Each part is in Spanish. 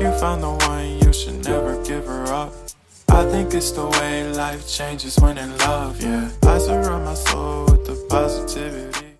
you the one, you should never give her up. I think it's the way life changes when love, I my soul with the positivity.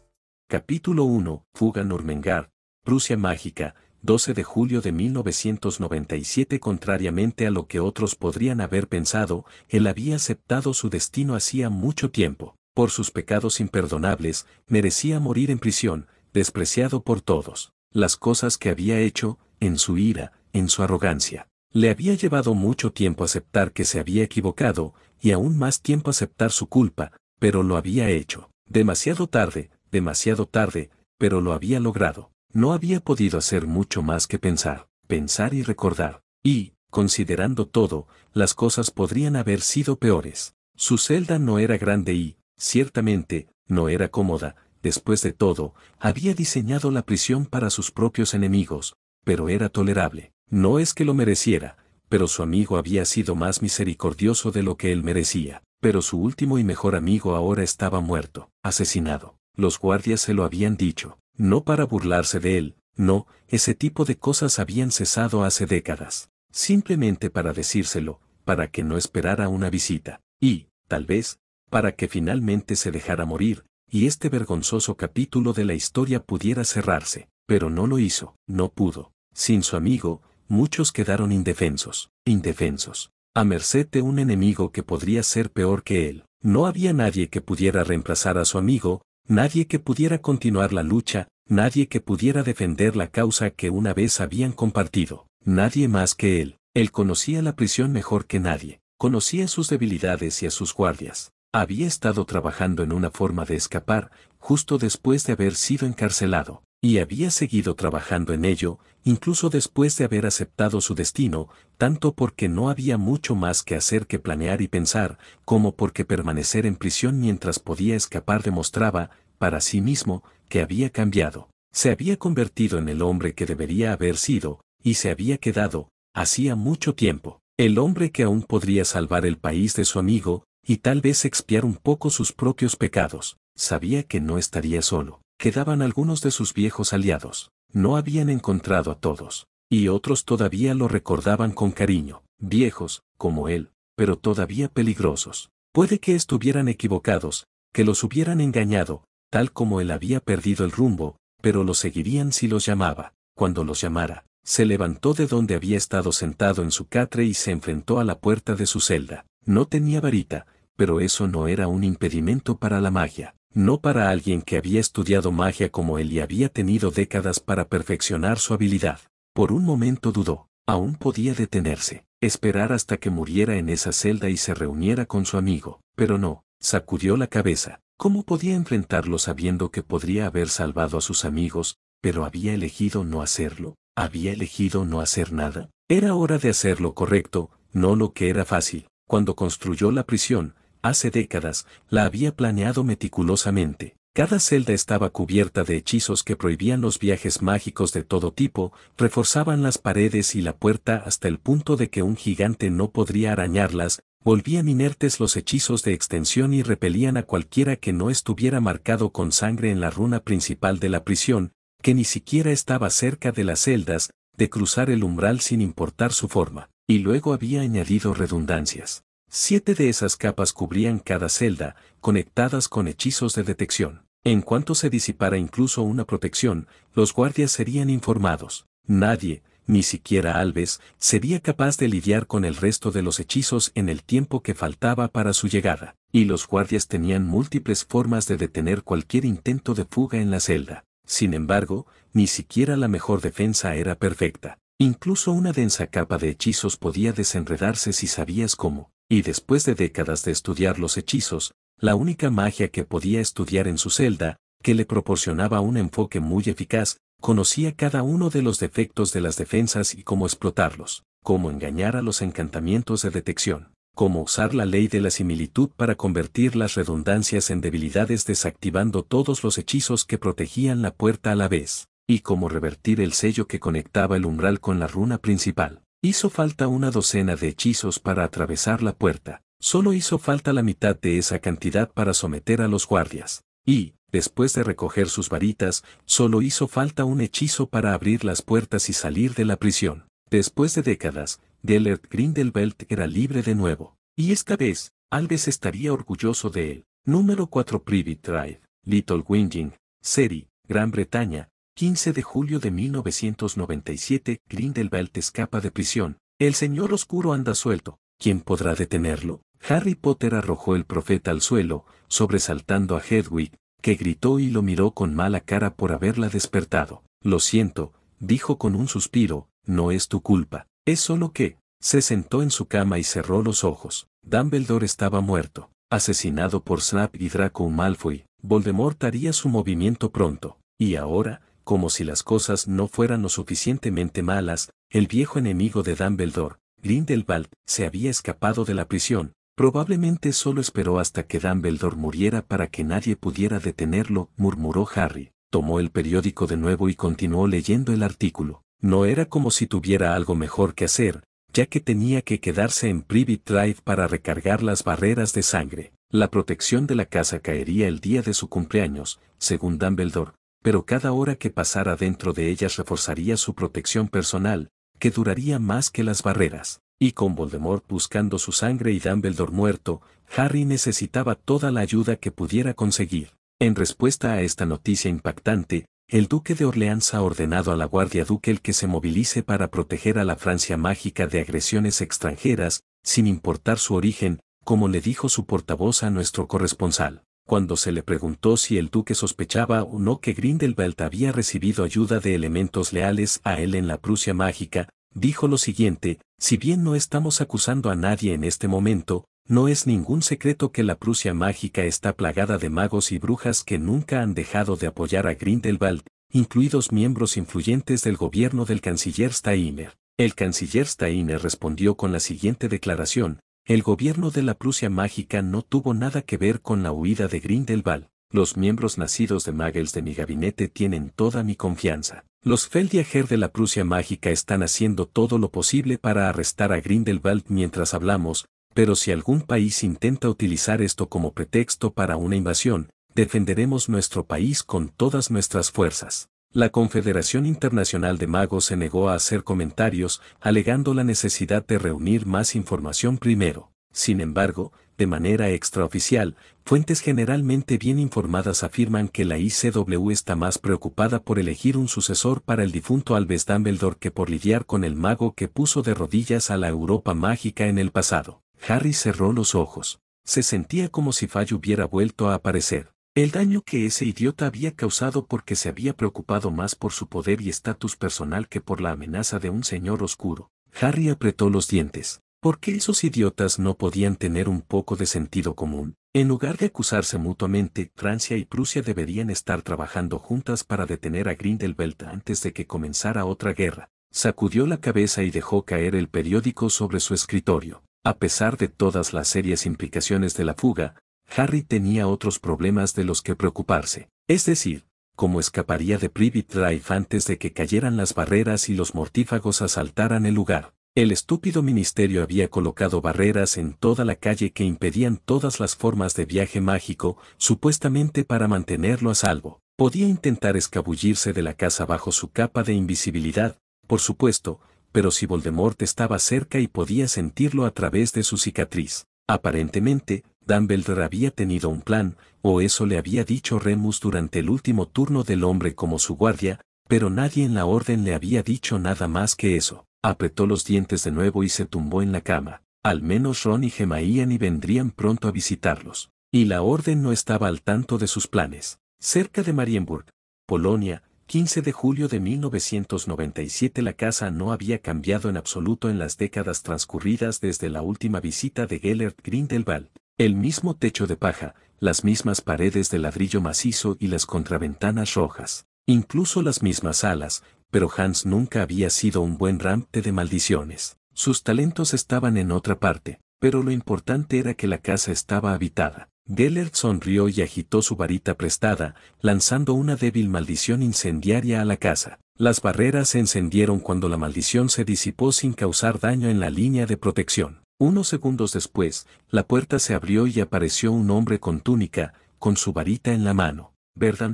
Capítulo 1. Fuga Nurmengar, Prusia Mágica, 12 de julio de 1997 Contrariamente a lo que otros podrían haber pensado, él había aceptado su destino hacía mucho tiempo. Por sus pecados imperdonables, merecía morir en prisión, despreciado por todos. Las cosas que había hecho, en su ira, en su arrogancia. Le había llevado mucho tiempo aceptar que se había equivocado, y aún más tiempo aceptar su culpa, pero lo había hecho. Demasiado tarde, demasiado tarde, pero lo había logrado. No había podido hacer mucho más que pensar, pensar y recordar. Y, considerando todo, las cosas podrían haber sido peores. Su celda no era grande y, ciertamente, no era cómoda, después de todo, había diseñado la prisión para sus propios enemigos, pero era tolerable. No es que lo mereciera, pero su amigo había sido más misericordioso de lo que él merecía, pero su último y mejor amigo ahora estaba muerto, asesinado. Los guardias se lo habían dicho, no para burlarse de él, no, ese tipo de cosas habían cesado hace décadas, simplemente para decírselo, para que no esperara una visita, y, tal vez, para que finalmente se dejara morir, y este vergonzoso capítulo de la historia pudiera cerrarse, pero no lo hizo, no pudo. Sin su amigo, muchos quedaron indefensos, indefensos, a merced de un enemigo que podría ser peor que él. No había nadie que pudiera reemplazar a su amigo, nadie que pudiera continuar la lucha, nadie que pudiera defender la causa que una vez habían compartido, nadie más que él. Él conocía la prisión mejor que nadie, conocía sus debilidades y a sus guardias. Había estado trabajando en una forma de escapar, justo después de haber sido encarcelado, y había seguido trabajando en ello, incluso después de haber aceptado su destino, tanto porque no había mucho más que hacer que planear y pensar, como porque permanecer en prisión mientras podía escapar demostraba, para sí mismo, que había cambiado. Se había convertido en el hombre que debería haber sido, y se había quedado, hacía mucho tiempo, el hombre que aún podría salvar el país de su amigo, y tal vez expiar un poco sus propios pecados sabía que no estaría solo. Quedaban algunos de sus viejos aliados. No habían encontrado a todos. Y otros todavía lo recordaban con cariño, viejos, como él, pero todavía peligrosos. Puede que estuvieran equivocados, que los hubieran engañado, tal como él había perdido el rumbo, pero lo seguirían si los llamaba. Cuando los llamara, se levantó de donde había estado sentado en su catre y se enfrentó a la puerta de su celda. No tenía varita, pero eso no era un impedimento para la magia. No para alguien que había estudiado magia como él y había tenido décadas para perfeccionar su habilidad. Por un momento dudó, aún podía detenerse, esperar hasta que muriera en esa celda y se reuniera con su amigo, pero no, sacudió la cabeza. ¿Cómo podía enfrentarlo sabiendo que podría haber salvado a sus amigos, pero había elegido no hacerlo? ¿Había elegido no hacer nada? Era hora de hacer lo correcto, no lo que era fácil. Cuando construyó la prisión, hace décadas, la había planeado meticulosamente. Cada celda estaba cubierta de hechizos que prohibían los viajes mágicos de todo tipo, reforzaban las paredes y la puerta hasta el punto de que un gigante no podría arañarlas, volvían inertes los hechizos de extensión y repelían a cualquiera que no estuviera marcado con sangre en la runa principal de la prisión, que ni siquiera estaba cerca de las celdas, de cruzar el umbral sin importar su forma, y luego había añadido redundancias. Siete de esas capas cubrían cada celda, conectadas con hechizos de detección. En cuanto se disipara incluso una protección, los guardias serían informados. Nadie, ni siquiera Alves, sería capaz de lidiar con el resto de los hechizos en el tiempo que faltaba para su llegada, y los guardias tenían múltiples formas de detener cualquier intento de fuga en la celda. Sin embargo, ni siquiera la mejor defensa era perfecta. Incluso una densa capa de hechizos podía desenredarse si sabías cómo y después de décadas de estudiar los hechizos, la única magia que podía estudiar en su celda, que le proporcionaba un enfoque muy eficaz, conocía cada uno de los defectos de las defensas y cómo explotarlos, cómo engañar a los encantamientos de detección, cómo usar la ley de la similitud para convertir las redundancias en debilidades desactivando todos los hechizos que protegían la puerta a la vez, y cómo revertir el sello que conectaba el umbral con la runa principal. Hizo falta una docena de hechizos para atravesar la puerta, solo hizo falta la mitad de esa cantidad para someter a los guardias, y, después de recoger sus varitas, solo hizo falta un hechizo para abrir las puertas y salir de la prisión. Después de décadas, Gellert Grindelwald era libre de nuevo, y esta vez, Alves estaría orgulloso de él. Número 4 Privy Drive, Little Winging, Seri, Gran Bretaña, 15 de julio de 1997, Grindelwald escapa de prisión. El señor oscuro anda suelto. ¿Quién podrá detenerlo? Harry Potter arrojó el profeta al suelo, sobresaltando a Hedwig, que gritó y lo miró con mala cara por haberla despertado. Lo siento, dijo con un suspiro, no es tu culpa. Es solo que, se sentó en su cama y cerró los ojos. Dumbledore estaba muerto, asesinado por Snap y Draco Malfoy. Voldemort haría su movimiento pronto. Y ahora, como si las cosas no fueran lo suficientemente malas, el viejo enemigo de Dumbledore, Grindelwald, se había escapado de la prisión, probablemente solo esperó hasta que Dumbledore muriera para que nadie pudiera detenerlo, murmuró Harry, tomó el periódico de nuevo y continuó leyendo el artículo. No era como si tuviera algo mejor que hacer, ya que tenía que quedarse en Privy Drive para recargar las barreras de sangre. La protección de la casa caería el día de su cumpleaños, según Dumbledore, pero cada hora que pasara dentro de ellas reforzaría su protección personal, que duraría más que las barreras. Y con Voldemort buscando su sangre y Dumbledore muerto, Harry necesitaba toda la ayuda que pudiera conseguir. En respuesta a esta noticia impactante, el duque de Orleans ha ordenado a la Guardia el que se movilice para proteger a la Francia mágica de agresiones extranjeras, sin importar su origen, como le dijo su portavoz a nuestro corresponsal cuando se le preguntó si el duque sospechaba o no que Grindelwald había recibido ayuda de elementos leales a él en la Prusia mágica, dijo lo siguiente, si bien no estamos acusando a nadie en este momento, no es ningún secreto que la Prusia mágica está plagada de magos y brujas que nunca han dejado de apoyar a Grindelwald, incluidos miembros influyentes del gobierno del canciller Steiner. El canciller Steiner respondió con la siguiente declaración, el gobierno de la Prusia Mágica no tuvo nada que ver con la huida de Grindelwald. Los miembros nacidos de Magels de mi gabinete tienen toda mi confianza. Los Feldiager de la Prusia Mágica están haciendo todo lo posible para arrestar a Grindelwald mientras hablamos, pero si algún país intenta utilizar esto como pretexto para una invasión, defenderemos nuestro país con todas nuestras fuerzas. La Confederación Internacional de Magos se negó a hacer comentarios, alegando la necesidad de reunir más información primero. Sin embargo, de manera extraoficial, fuentes generalmente bien informadas afirman que la ICW está más preocupada por elegir un sucesor para el difunto Alves Dumbledore que por lidiar con el mago que puso de rodillas a la Europa mágica en el pasado. Harry cerró los ojos. Se sentía como si Fay hubiera vuelto a aparecer. El daño que ese idiota había causado porque se había preocupado más por su poder y estatus personal que por la amenaza de un señor oscuro. Harry apretó los dientes. ¿Por qué esos idiotas no podían tener un poco de sentido común? En lugar de acusarse mutuamente, Francia y Prusia deberían estar trabajando juntas para detener a Grindelwald antes de que comenzara otra guerra. Sacudió la cabeza y dejó caer el periódico sobre su escritorio. A pesar de todas las serias implicaciones de la fuga, Harry tenía otros problemas de los que preocuparse. Es decir, cómo escaparía de Privy Drive antes de que cayeran las barreras y los mortífagos asaltaran el lugar. El estúpido ministerio había colocado barreras en toda la calle que impedían todas las formas de viaje mágico, supuestamente para mantenerlo a salvo. Podía intentar escabullirse de la casa bajo su capa de invisibilidad, por supuesto, pero si Voldemort estaba cerca y podía sentirlo a través de su cicatriz. Aparentemente, Dumbledore había tenido un plan, o eso le había dicho Remus durante el último turno del hombre como su guardia, pero nadie en la orden le había dicho nada más que eso. Apretó los dientes de nuevo y se tumbó en la cama. Al menos Ron y gemaían y vendrían pronto a visitarlos. Y la orden no estaba al tanto de sus planes. Cerca de Marienburg, Polonia, 15 de julio de 1997 la casa no había cambiado en absoluto en las décadas transcurridas desde la última visita de Gellert Grindelwald, el mismo techo de paja, las mismas paredes de ladrillo macizo y las contraventanas rojas, incluso las mismas alas, pero Hans nunca había sido un buen rampe de maldiciones. Sus talentos estaban en otra parte, pero lo importante era que la casa estaba habitada. Gellert sonrió y agitó su varita prestada, lanzando una débil maldición incendiaria a la casa. Las barreras se encendieron cuando la maldición se disipó sin causar daño en la línea de protección. Unos segundos después, la puerta se abrió y apareció un hombre con túnica, con su varita en la mano.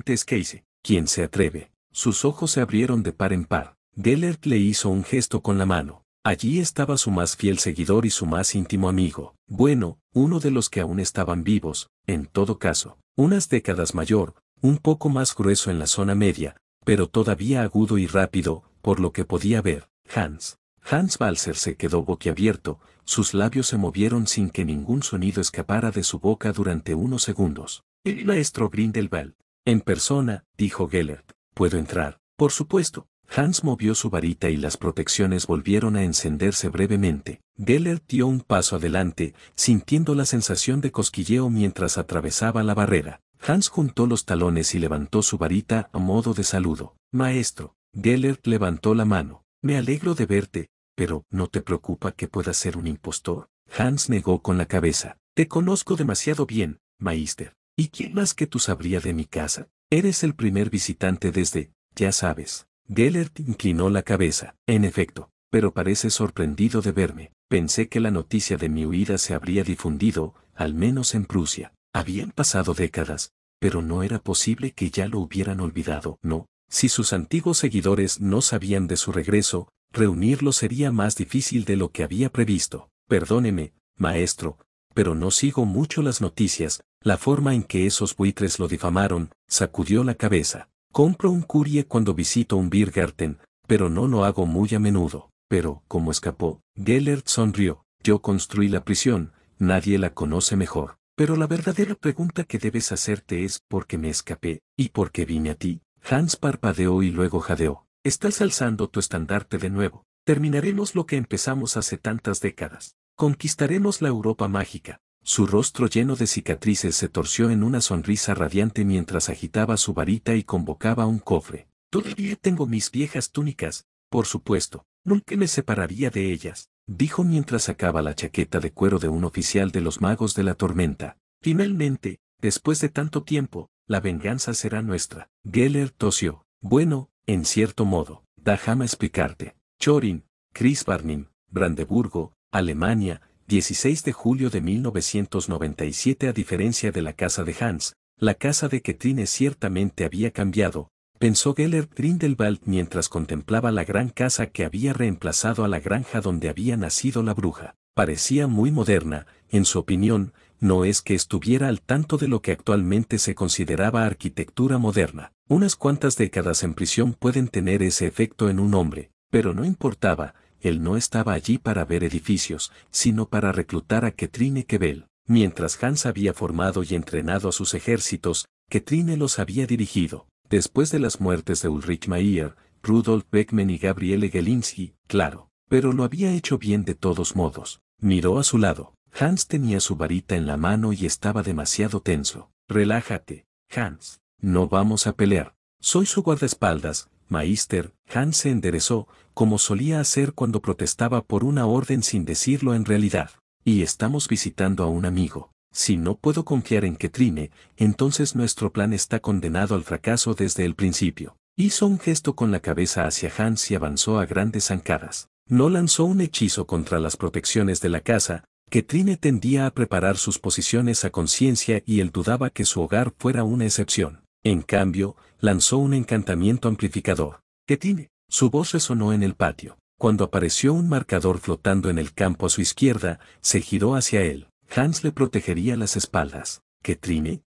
es Casey, ¿Quién se atreve. Sus ojos se abrieron de par en par. Gellert le hizo un gesto con la mano. Allí estaba su más fiel seguidor y su más íntimo amigo. Bueno, uno de los que aún estaban vivos, en todo caso. Unas décadas mayor, un poco más grueso en la zona media, pero todavía agudo y rápido, por lo que podía ver. Hans. Hans Balser se quedó boquiabierto, sus labios se movieron sin que ningún sonido escapara de su boca durante unos segundos. El maestro Grindelwald. En persona, dijo Gellert. ¿Puedo entrar? Por supuesto. Hans movió su varita y las protecciones volvieron a encenderse brevemente. Gellert dio un paso adelante, sintiendo la sensación de cosquilleo mientras atravesaba la barrera. Hans juntó los talones y levantó su varita a modo de saludo. Maestro. Gellert levantó la mano. Me alegro de verte, pero, ¿no te preocupa que pueda ser un impostor? Hans negó con la cabeza. Te conozco demasiado bien, Maister. ¿Y quién más que tú sabría de mi casa? Eres el primer visitante desde, ya sabes. Gellert inclinó la cabeza. En efecto, pero parece sorprendido de verme. Pensé que la noticia de mi huida se habría difundido, al menos en Prusia. Habían pasado décadas, pero no era posible que ya lo hubieran olvidado, no. Si sus antiguos seguidores no sabían de su regreso, reunirlo sería más difícil de lo que había previsto. Perdóneme, maestro, pero no sigo mucho las noticias, la forma en que esos buitres lo difamaron, sacudió la cabeza. Compro un curie cuando visito un Birgarten, pero no lo hago muy a menudo. Pero, como escapó, Gellert sonrió. Yo construí la prisión, nadie la conoce mejor. Pero la verdadera pregunta que debes hacerte es por qué me escapé y por qué vine a ti. Hans parpadeó y luego jadeó. Estás alzando tu estandarte de nuevo. Terminaremos lo que empezamos hace tantas décadas. Conquistaremos la Europa mágica. Su rostro lleno de cicatrices se torció en una sonrisa radiante mientras agitaba su varita y convocaba un cofre. Todavía tengo mis viejas túnicas, por supuesto, nunca me separaría de ellas, dijo mientras sacaba la chaqueta de cuero de un oficial de los magos de la tormenta. Finalmente, después de tanto tiempo, la venganza será nuestra. Geller tosió. Bueno, en cierto modo, da jama explicarte. Chorin, Chris Barnim, Brandeburgo, Alemania, 16 de julio de 1997 A diferencia de la casa de Hans, la casa de Ketrine ciertamente había cambiado, pensó Geller Grindelwald mientras contemplaba la gran casa que había reemplazado a la granja donde había nacido la bruja. Parecía muy moderna, en su opinión, no es que estuviera al tanto de lo que actualmente se consideraba arquitectura moderna. Unas cuantas décadas en prisión pueden tener ese efecto en un hombre, pero no importaba, él no estaba allí para ver edificios, sino para reclutar a Ketrine Kebel. Mientras Hans había formado y entrenado a sus ejércitos, Ketrine los había dirigido. Después de las muertes de Ulrich Mayer, Rudolf Beckmann y Gabriele Gelinsky, claro, pero lo había hecho bien de todos modos. Miró a su lado. Hans tenía su varita en la mano y estaba demasiado tenso. Relájate, Hans. No vamos a pelear. Soy su guardaespaldas, maíster». Hans se enderezó, como solía hacer cuando protestaba por una orden sin decirlo en realidad. Y estamos visitando a un amigo. Si no puedo confiar en que trime, entonces nuestro plan está condenado al fracaso desde el principio. Hizo un gesto con la cabeza hacia Hans y avanzó a grandes zancadas. No lanzó un hechizo contra las protecciones de la casa, que tendía a preparar sus posiciones a conciencia y él dudaba que su hogar fuera una excepción. En cambio, lanzó un encantamiento amplificador. Que su voz resonó en el patio. Cuando apareció un marcador flotando en el campo a su izquierda, se giró hacia él. Hans le protegería las espaldas. Que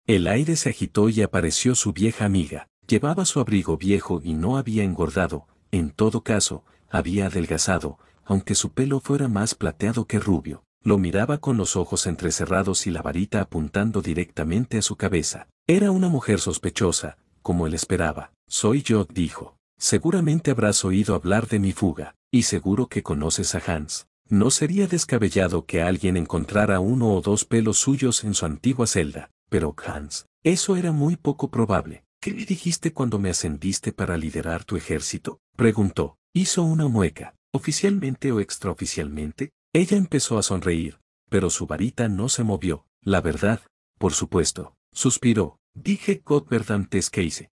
el aire se agitó y apareció su vieja amiga. Llevaba su abrigo viejo y no había engordado, en todo caso, había adelgazado, aunque su pelo fuera más plateado que rubio lo miraba con los ojos entrecerrados y la varita apuntando directamente a su cabeza. Era una mujer sospechosa, como él esperaba. Soy yo, dijo. Seguramente habrás oído hablar de mi fuga, y seguro que conoces a Hans. No sería descabellado que alguien encontrara uno o dos pelos suyos en su antigua celda, pero Hans, eso era muy poco probable. ¿Qué le dijiste cuando me ascendiste para liderar tu ejército? preguntó. Hizo una mueca. ¿Oficialmente o extraoficialmente? Ella empezó a sonreír, pero su varita no se movió. La verdad, por supuesto, suspiró. Dije Godbert antes que hice,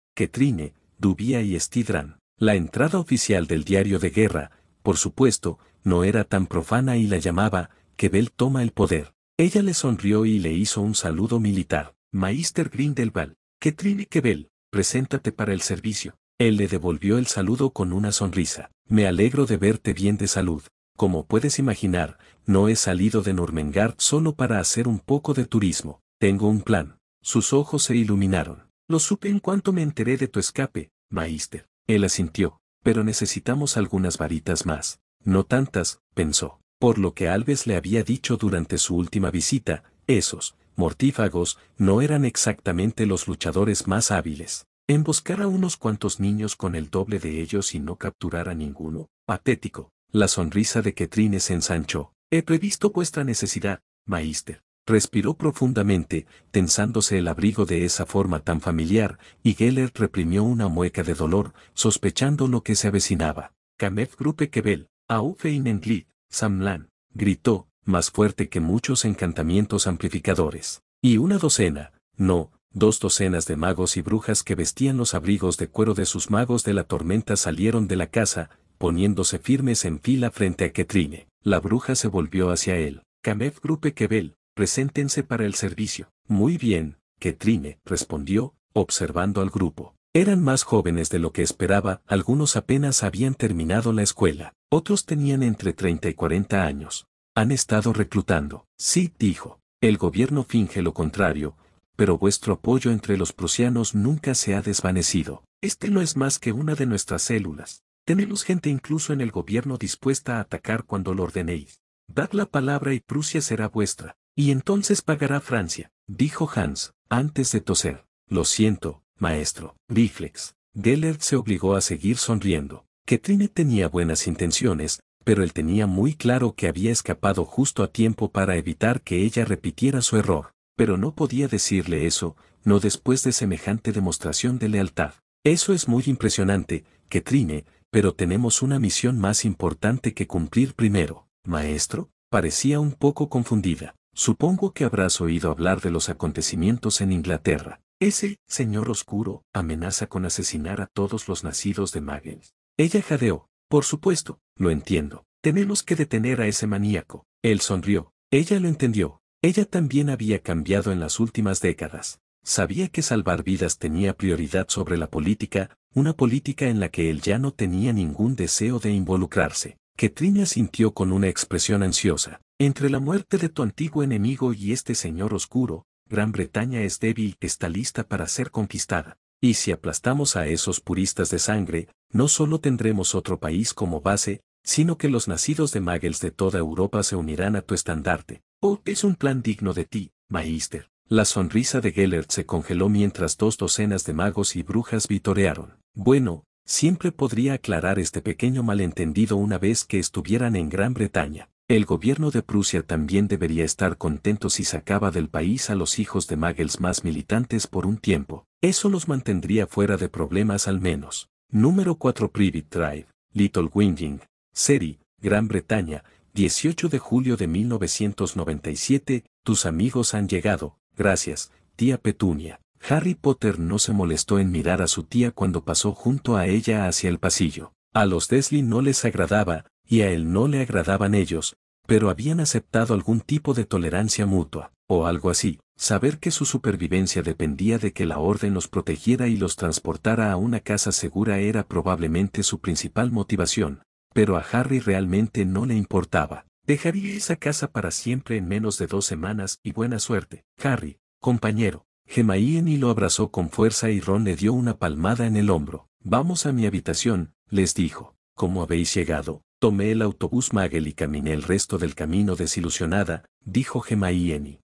Dubia y Stidran. La entrada oficial del diario de guerra, por supuesto, no era tan profana y la llamaba, quebel toma el poder. Ella le sonrió y le hizo un saludo militar. Maister Grindelwald, Ketrine Trine preséntate para el servicio. Él le devolvió el saludo con una sonrisa. Me alegro de verte bien de salud como puedes imaginar, no he salido de Normengard solo para hacer un poco de turismo. Tengo un plan. Sus ojos se iluminaron. Lo supe en cuanto me enteré de tu escape, Maister. Él asintió. Pero necesitamos algunas varitas más. No tantas, pensó. Por lo que Alves le había dicho durante su última visita, esos, mortífagos, no eran exactamente los luchadores más hábiles. Emboscar a unos cuantos niños con el doble de ellos y no capturar a ninguno, patético. La sonrisa de Ketrine se ensanchó. He previsto vuestra necesidad, maíster». Respiró profundamente, tensándose el abrigo de esa forma tan familiar, y Geller reprimió una mueca de dolor, sospechando lo que se avecinaba. Kamef Grupe Kebel, Aufeinenglit, Samlan, gritó, más fuerte que muchos encantamientos amplificadores. Y una docena, no, dos docenas de magos y brujas que vestían los abrigos de cuero de sus magos de la tormenta salieron de la casa, poniéndose firmes en fila frente a Ketrine. La bruja se volvió hacia él. Kamef Grupe Kebel, preséntense para el servicio. Muy bien, Ketrine, respondió, observando al grupo. Eran más jóvenes de lo que esperaba, algunos apenas habían terminado la escuela, otros tenían entre 30 y 40 años. Han estado reclutando. Sí, dijo. El gobierno finge lo contrario, pero vuestro apoyo entre los prusianos nunca se ha desvanecido. Este no es más que una de nuestras células. Tenemos gente incluso en el gobierno dispuesta a atacar cuando lo ordenéis. Dad la palabra y Prusia será vuestra, y entonces pagará Francia, dijo Hans, antes de toser. Lo siento, maestro, biflex gellert se obligó a seguir sonriendo. Ketrine tenía buenas intenciones, pero él tenía muy claro que había escapado justo a tiempo para evitar que ella repitiera su error. Pero no podía decirle eso, no después de semejante demostración de lealtad. Eso es muy impresionante, Ketrine pero tenemos una misión más importante que cumplir primero, maestro, parecía un poco confundida. Supongo que habrás oído hablar de los acontecimientos en Inglaterra. Ese señor oscuro amenaza con asesinar a todos los nacidos de Muggles. Ella jadeó. Por supuesto, lo entiendo. Tenemos que detener a ese maníaco. Él sonrió. Ella lo entendió. Ella también había cambiado en las últimas décadas. Sabía que salvar vidas tenía prioridad sobre la política, una política en la que él ya no tenía ningún deseo de involucrarse, que sintió con una expresión ansiosa. Entre la muerte de tu antiguo enemigo y este señor oscuro, Gran Bretaña es débil, está lista para ser conquistada. Y si aplastamos a esos puristas de sangre, no solo tendremos otro país como base, sino que los nacidos de Muggles de toda Europa se unirán a tu estandarte. Oh, es un plan digno de ti, maíster. La sonrisa de Gellert se congeló mientras dos docenas de magos y brujas vitorearon. Bueno, siempre podría aclarar este pequeño malentendido una vez que estuvieran en Gran Bretaña. El gobierno de Prusia también debería estar contento si sacaba del país a los hijos de Magels más militantes por un tiempo. Eso los mantendría fuera de problemas al menos. Número 4 Privet Drive, Little Winging, Seri, Gran Bretaña, 18 de julio de 1997, tus amigos han llegado, Gracias, tía Petunia. Harry Potter no se molestó en mirar a su tía cuando pasó junto a ella hacia el pasillo. A los Desley no les agradaba, y a él no le agradaban ellos, pero habían aceptado algún tipo de tolerancia mutua, o algo así, saber que su supervivencia dependía de que la orden los protegiera y los transportara a una casa segura era probablemente su principal motivación, pero a Harry realmente no le importaba. Dejaría esa casa para siempre en menos de dos semanas y buena suerte, Harry, compañero. Gemma lo abrazó con fuerza y Ron le dio una palmada en el hombro. Vamos a mi habitación, les dijo. ¿Cómo habéis llegado? Tomé el autobús Magel y caminé el resto del camino desilusionada, dijo Gemma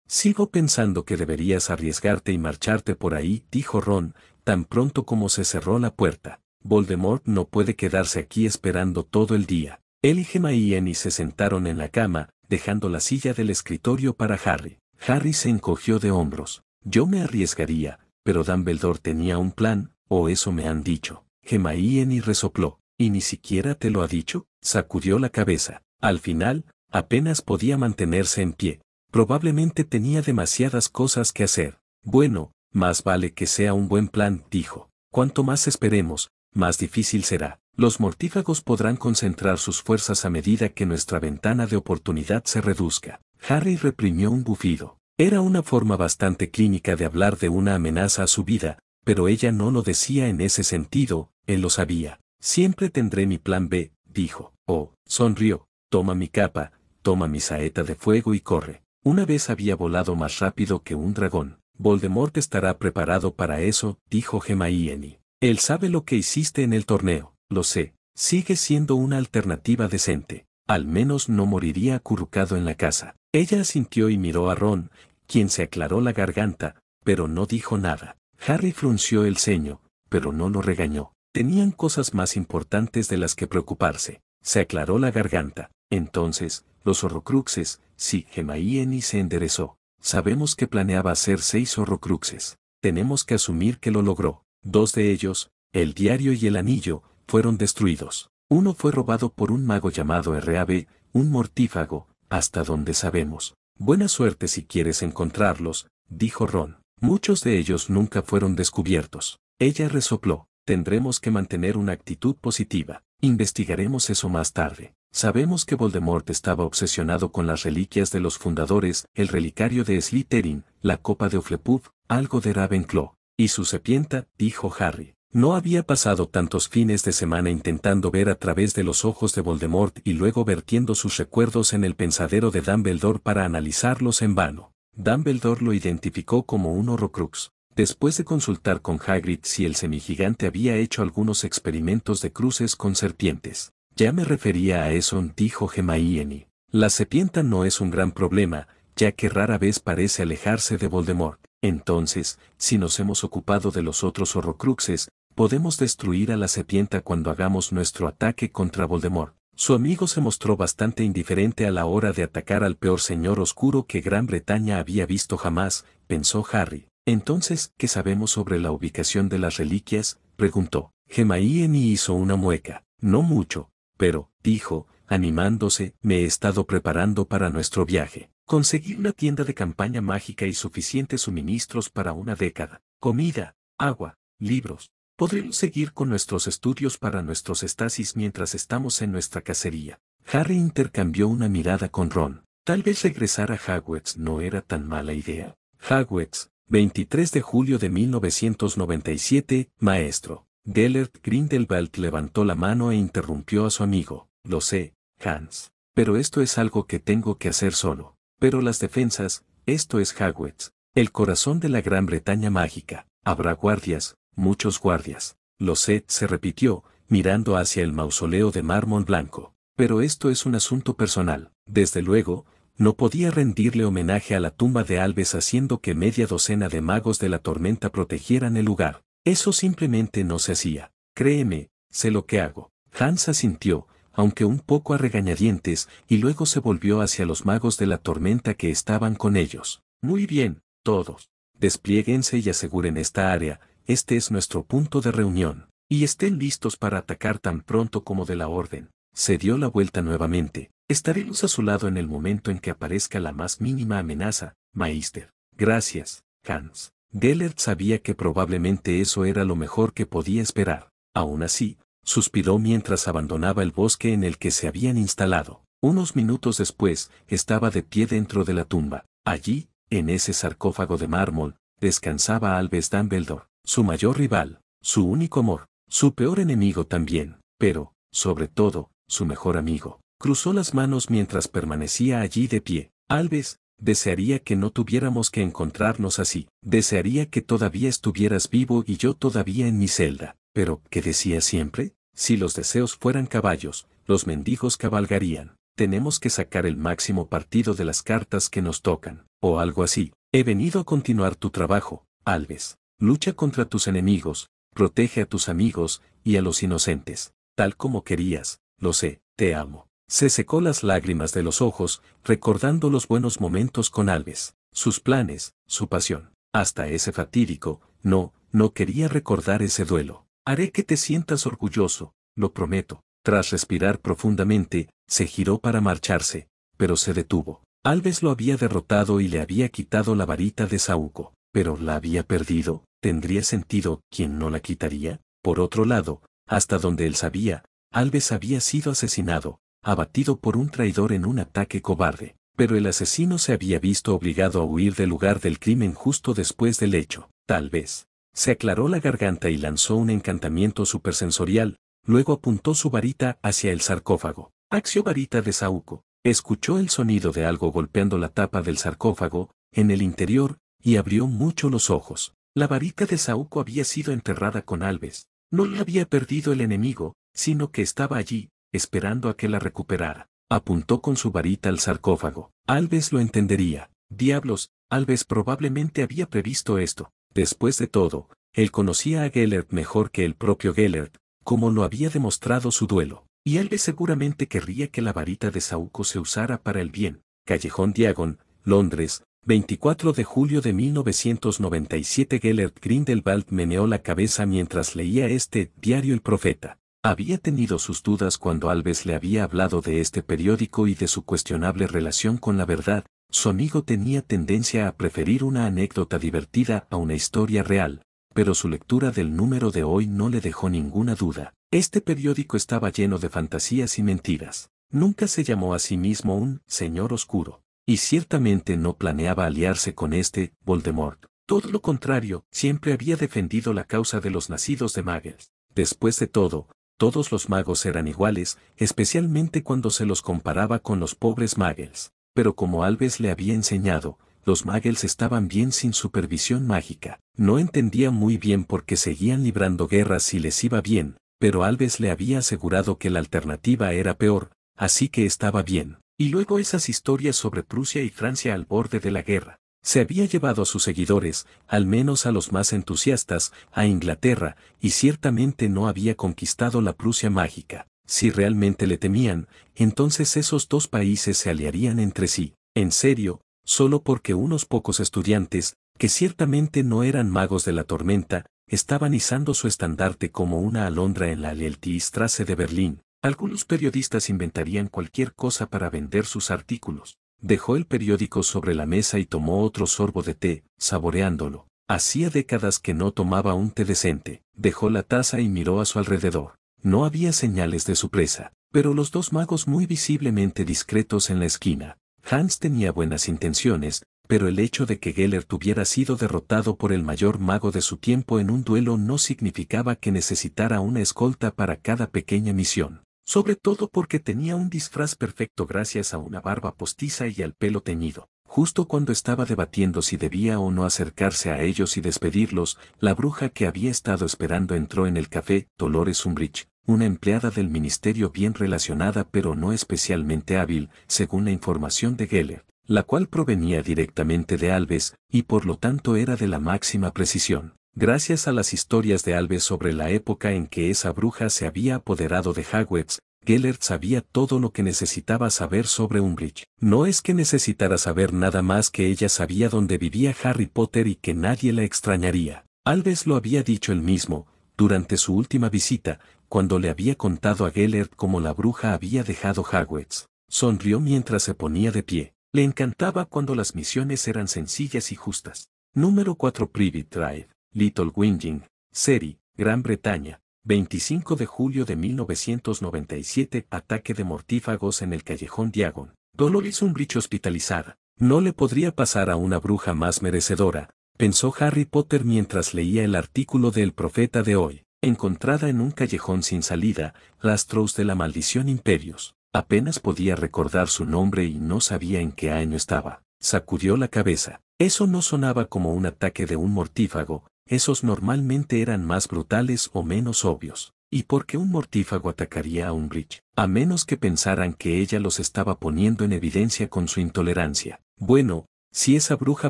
Sigo pensando que deberías arriesgarte y marcharte por ahí, dijo Ron, tan pronto como se cerró la puerta. Voldemort no puede quedarse aquí esperando todo el día. Él y Gemma y se sentaron en la cama, dejando la silla del escritorio para Harry. Harry se encogió de hombros. Yo me arriesgaría, pero Dumbledore tenía un plan, o eso me han dicho. Gemma y resopló. ¿Y ni siquiera te lo ha dicho? Sacudió la cabeza. Al final, apenas podía mantenerse en pie. Probablemente tenía demasiadas cosas que hacer. Bueno, más vale que sea un buen plan, dijo. Cuanto más esperemos, más difícil será. Los mortífagos podrán concentrar sus fuerzas a medida que nuestra ventana de oportunidad se reduzca. Harry reprimió un bufido. Era una forma bastante clínica de hablar de una amenaza a su vida, pero ella no lo decía en ese sentido, él lo sabía. Siempre tendré mi plan B, dijo. Oh, sonrió, toma mi capa, toma mi saeta de fuego y corre. Una vez había volado más rápido que un dragón. Voldemort estará preparado para eso, dijo Gemma Él sabe lo que hiciste en el torneo lo sé, sigue siendo una alternativa decente. Al menos no moriría acurrucado en la casa. Ella asintió y miró a Ron, quien se aclaró la garganta, pero no dijo nada. Harry frunció el ceño, pero no lo regañó. Tenían cosas más importantes de las que preocuparse. Se aclaró la garganta. Entonces, los horrocruxes, sí, Gemaíen y se enderezó. Sabemos que planeaba hacer seis horrocruxes. Tenemos que asumir que lo logró. Dos de ellos, el diario y el anillo, fueron destruidos. Uno fue robado por un mago llamado RAB, un mortífago, hasta donde sabemos. Buena suerte si quieres encontrarlos, dijo Ron. Muchos de ellos nunca fueron descubiertos. Ella resopló. Tendremos que mantener una actitud positiva. Investigaremos eso más tarde. Sabemos que Voldemort estaba obsesionado con las reliquias de los fundadores, el relicario de Slytherin, la copa de Oflepuff, algo de Ravenclaw. Y su sepienta, dijo Harry. No había pasado tantos fines de semana intentando ver a través de los ojos de Voldemort y luego vertiendo sus recuerdos en el pensadero de Dumbledore para analizarlos en vano. Dumbledore lo identificó como un horrocrux. Después de consultar con Hagrid si el semigigante había hecho algunos experimentos de cruces con serpientes. Ya me refería a eso, dijo Gemaíeni. La serpienta no es un gran problema, ya que rara vez parece alejarse de Voldemort. Entonces, si nos hemos ocupado de los otros horrocruxes, podemos destruir a la sepienta cuando hagamos nuestro ataque contra Voldemort. Su amigo se mostró bastante indiferente a la hora de atacar al peor señor oscuro que Gran Bretaña había visto jamás, pensó Harry. Entonces, ¿qué sabemos sobre la ubicación de las reliquias? preguntó. y hizo una mueca. No mucho, pero, dijo, animándose, me he estado preparando para nuestro viaje. Conseguí una tienda de campaña mágica y suficientes suministros para una década. Comida, agua, libros, Podremos seguir con nuestros estudios para nuestros estasis mientras estamos en nuestra cacería. Harry intercambió una mirada con Ron. Tal vez regresar a Hogwarts no era tan mala idea. Hogwarts, 23 de julio de 1997, maestro. Gellert Grindelwald levantó la mano e interrumpió a su amigo. Lo sé, Hans. Pero esto es algo que tengo que hacer solo. Pero las defensas, esto es Hogwarts. El corazón de la Gran Bretaña mágica. Habrá guardias, muchos guardias. Lo sé, se repitió, mirando hacia el mausoleo de mármol blanco. Pero esto es un asunto personal. Desde luego, no podía rendirle homenaje a la tumba de Alves haciendo que media docena de magos de la tormenta protegieran el lugar. Eso simplemente no se hacía. Créeme, sé lo que hago. Hans asintió, aunque un poco a regañadientes, y luego se volvió hacia los magos de la tormenta que estaban con ellos. Muy bien, todos. Despliéguense y aseguren esta área, este es nuestro punto de reunión, y estén listos para atacar tan pronto como de la orden. Se dio la vuelta nuevamente. Estaremos a su lado en el momento en que aparezca la más mínima amenaza, maíster. Gracias, Hans. Gellert sabía que probablemente eso era lo mejor que podía esperar. Aún así, suspiró mientras abandonaba el bosque en el que se habían instalado. Unos minutos después, estaba de pie dentro de la tumba. Allí, en ese sarcófago de mármol, descansaba Alves Dumbledore su mayor rival, su único amor, su peor enemigo también, pero, sobre todo, su mejor amigo. Cruzó las manos mientras permanecía allí de pie. Alves, desearía que no tuviéramos que encontrarnos así. Desearía que todavía estuvieras vivo y yo todavía en mi celda. Pero, ¿qué decía siempre? Si los deseos fueran caballos, los mendigos cabalgarían. Tenemos que sacar el máximo partido de las cartas que nos tocan, o algo así. He venido a continuar tu trabajo, Alves. Lucha contra tus enemigos, protege a tus amigos y a los inocentes, tal como querías, lo sé, te amo. Se secó las lágrimas de los ojos, recordando los buenos momentos con Alves, sus planes, su pasión. Hasta ese fatídico, no, no quería recordar ese duelo. Haré que te sientas orgulloso, lo prometo. Tras respirar profundamente, se giró para marcharse, pero se detuvo. Alves lo había derrotado y le había quitado la varita de Saúco, pero la había perdido, tendría sentido, quien no la quitaría. Por otro lado, hasta donde él sabía, Alves había sido asesinado, abatido por un traidor en un ataque cobarde, pero el asesino se había visto obligado a huir del lugar del crimen justo después del hecho, tal vez. Se aclaró la garganta y lanzó un encantamiento supersensorial, luego apuntó su varita hacia el sarcófago. Axio varita de Sauco, escuchó el sonido de algo golpeando la tapa del sarcófago, en el interior, y abrió mucho los ojos. La varita de Saúco había sido enterrada con Alves. No la había perdido el enemigo, sino que estaba allí, esperando a que la recuperara. Apuntó con su varita al sarcófago. Alves lo entendería. Diablos, Alves probablemente había previsto esto. Después de todo, él conocía a Gellert mejor que el propio Gellert, como lo había demostrado su duelo. Y Alves seguramente querría que la varita de Saúco se usara para el bien. Callejón Diagon, Londres, 24 de julio de 1997 Gellert Grindelwald meneó la cabeza mientras leía este diario El Profeta. Había tenido sus dudas cuando Alves le había hablado de este periódico y de su cuestionable relación con la verdad, su amigo tenía tendencia a preferir una anécdota divertida a una historia real, pero su lectura del número de hoy no le dejó ninguna duda. Este periódico estaba lleno de fantasías y mentiras. Nunca se llamó a sí mismo un señor oscuro y ciertamente no planeaba aliarse con este, Voldemort. Todo lo contrario, siempre había defendido la causa de los nacidos de Magels. Después de todo, todos los magos eran iguales, especialmente cuando se los comparaba con los pobres Magels. Pero como Alves le había enseñado, los Magels estaban bien sin supervisión mágica. No entendía muy bien por qué seguían librando guerras si les iba bien, pero Alves le había asegurado que la alternativa era peor, así que estaba bien. Y luego esas historias sobre Prusia y Francia al borde de la guerra. Se había llevado a sus seguidores, al menos a los más entusiastas, a Inglaterra, y ciertamente no había conquistado la Prusia mágica. Si realmente le temían, entonces esos dos países se aliarían entre sí. En serio, solo porque unos pocos estudiantes, que ciertamente no eran magos de la tormenta, estaban izando su estandarte como una alondra en la Lealtiestrasse de Berlín, algunos periodistas inventarían cualquier cosa para vender sus artículos. Dejó el periódico sobre la mesa y tomó otro sorbo de té, saboreándolo. Hacía décadas que no tomaba un té decente. Dejó la taza y miró a su alrededor. No había señales de su presa, pero los dos magos muy visiblemente discretos en la esquina. Hans tenía buenas intenciones, pero el hecho de que Geller tuviera sido derrotado por el mayor mago de su tiempo en un duelo no significaba que necesitara una escolta para cada pequeña misión sobre todo porque tenía un disfraz perfecto gracias a una barba postiza y al pelo teñido. Justo cuando estaba debatiendo si debía o no acercarse a ellos y despedirlos, la bruja que había estado esperando entró en el café Dolores Umbridge, una empleada del ministerio bien relacionada pero no especialmente hábil, según la información de Geller, la cual provenía directamente de Alves y por lo tanto era de la máxima precisión. Gracias a las historias de Alves sobre la época en que esa bruja se había apoderado de Hagwebs, Gellert sabía todo lo que necesitaba saber sobre Umbridge. No es que necesitara saber nada más que ella sabía dónde vivía Harry Potter y que nadie la extrañaría. Alves lo había dicho él mismo, durante su última visita, cuando le había contado a Gellert cómo la bruja había dejado Hagwitz. Sonrió mientras se ponía de pie. Le encantaba cuando las misiones eran sencillas y justas. Número 4 Privy Drive. Little Winging, Seri, Gran Bretaña, 25 de julio de 1997, ataque de mortífagos en el callejón Diagon. Dolores Umbridge hospitalizada. No le podría pasar a una bruja más merecedora, pensó Harry Potter mientras leía el artículo del profeta de hoy. Encontrada en un callejón sin salida, rastros de la maldición imperios. Apenas podía recordar su nombre y no sabía en qué año estaba. Sacudió la cabeza. Eso no sonaba como un ataque de un mortífago, esos normalmente eran más brutales o menos obvios. ¿Y por qué un mortífago atacaría a un bridge, A menos que pensaran que ella los estaba poniendo en evidencia con su intolerancia. Bueno, si esa bruja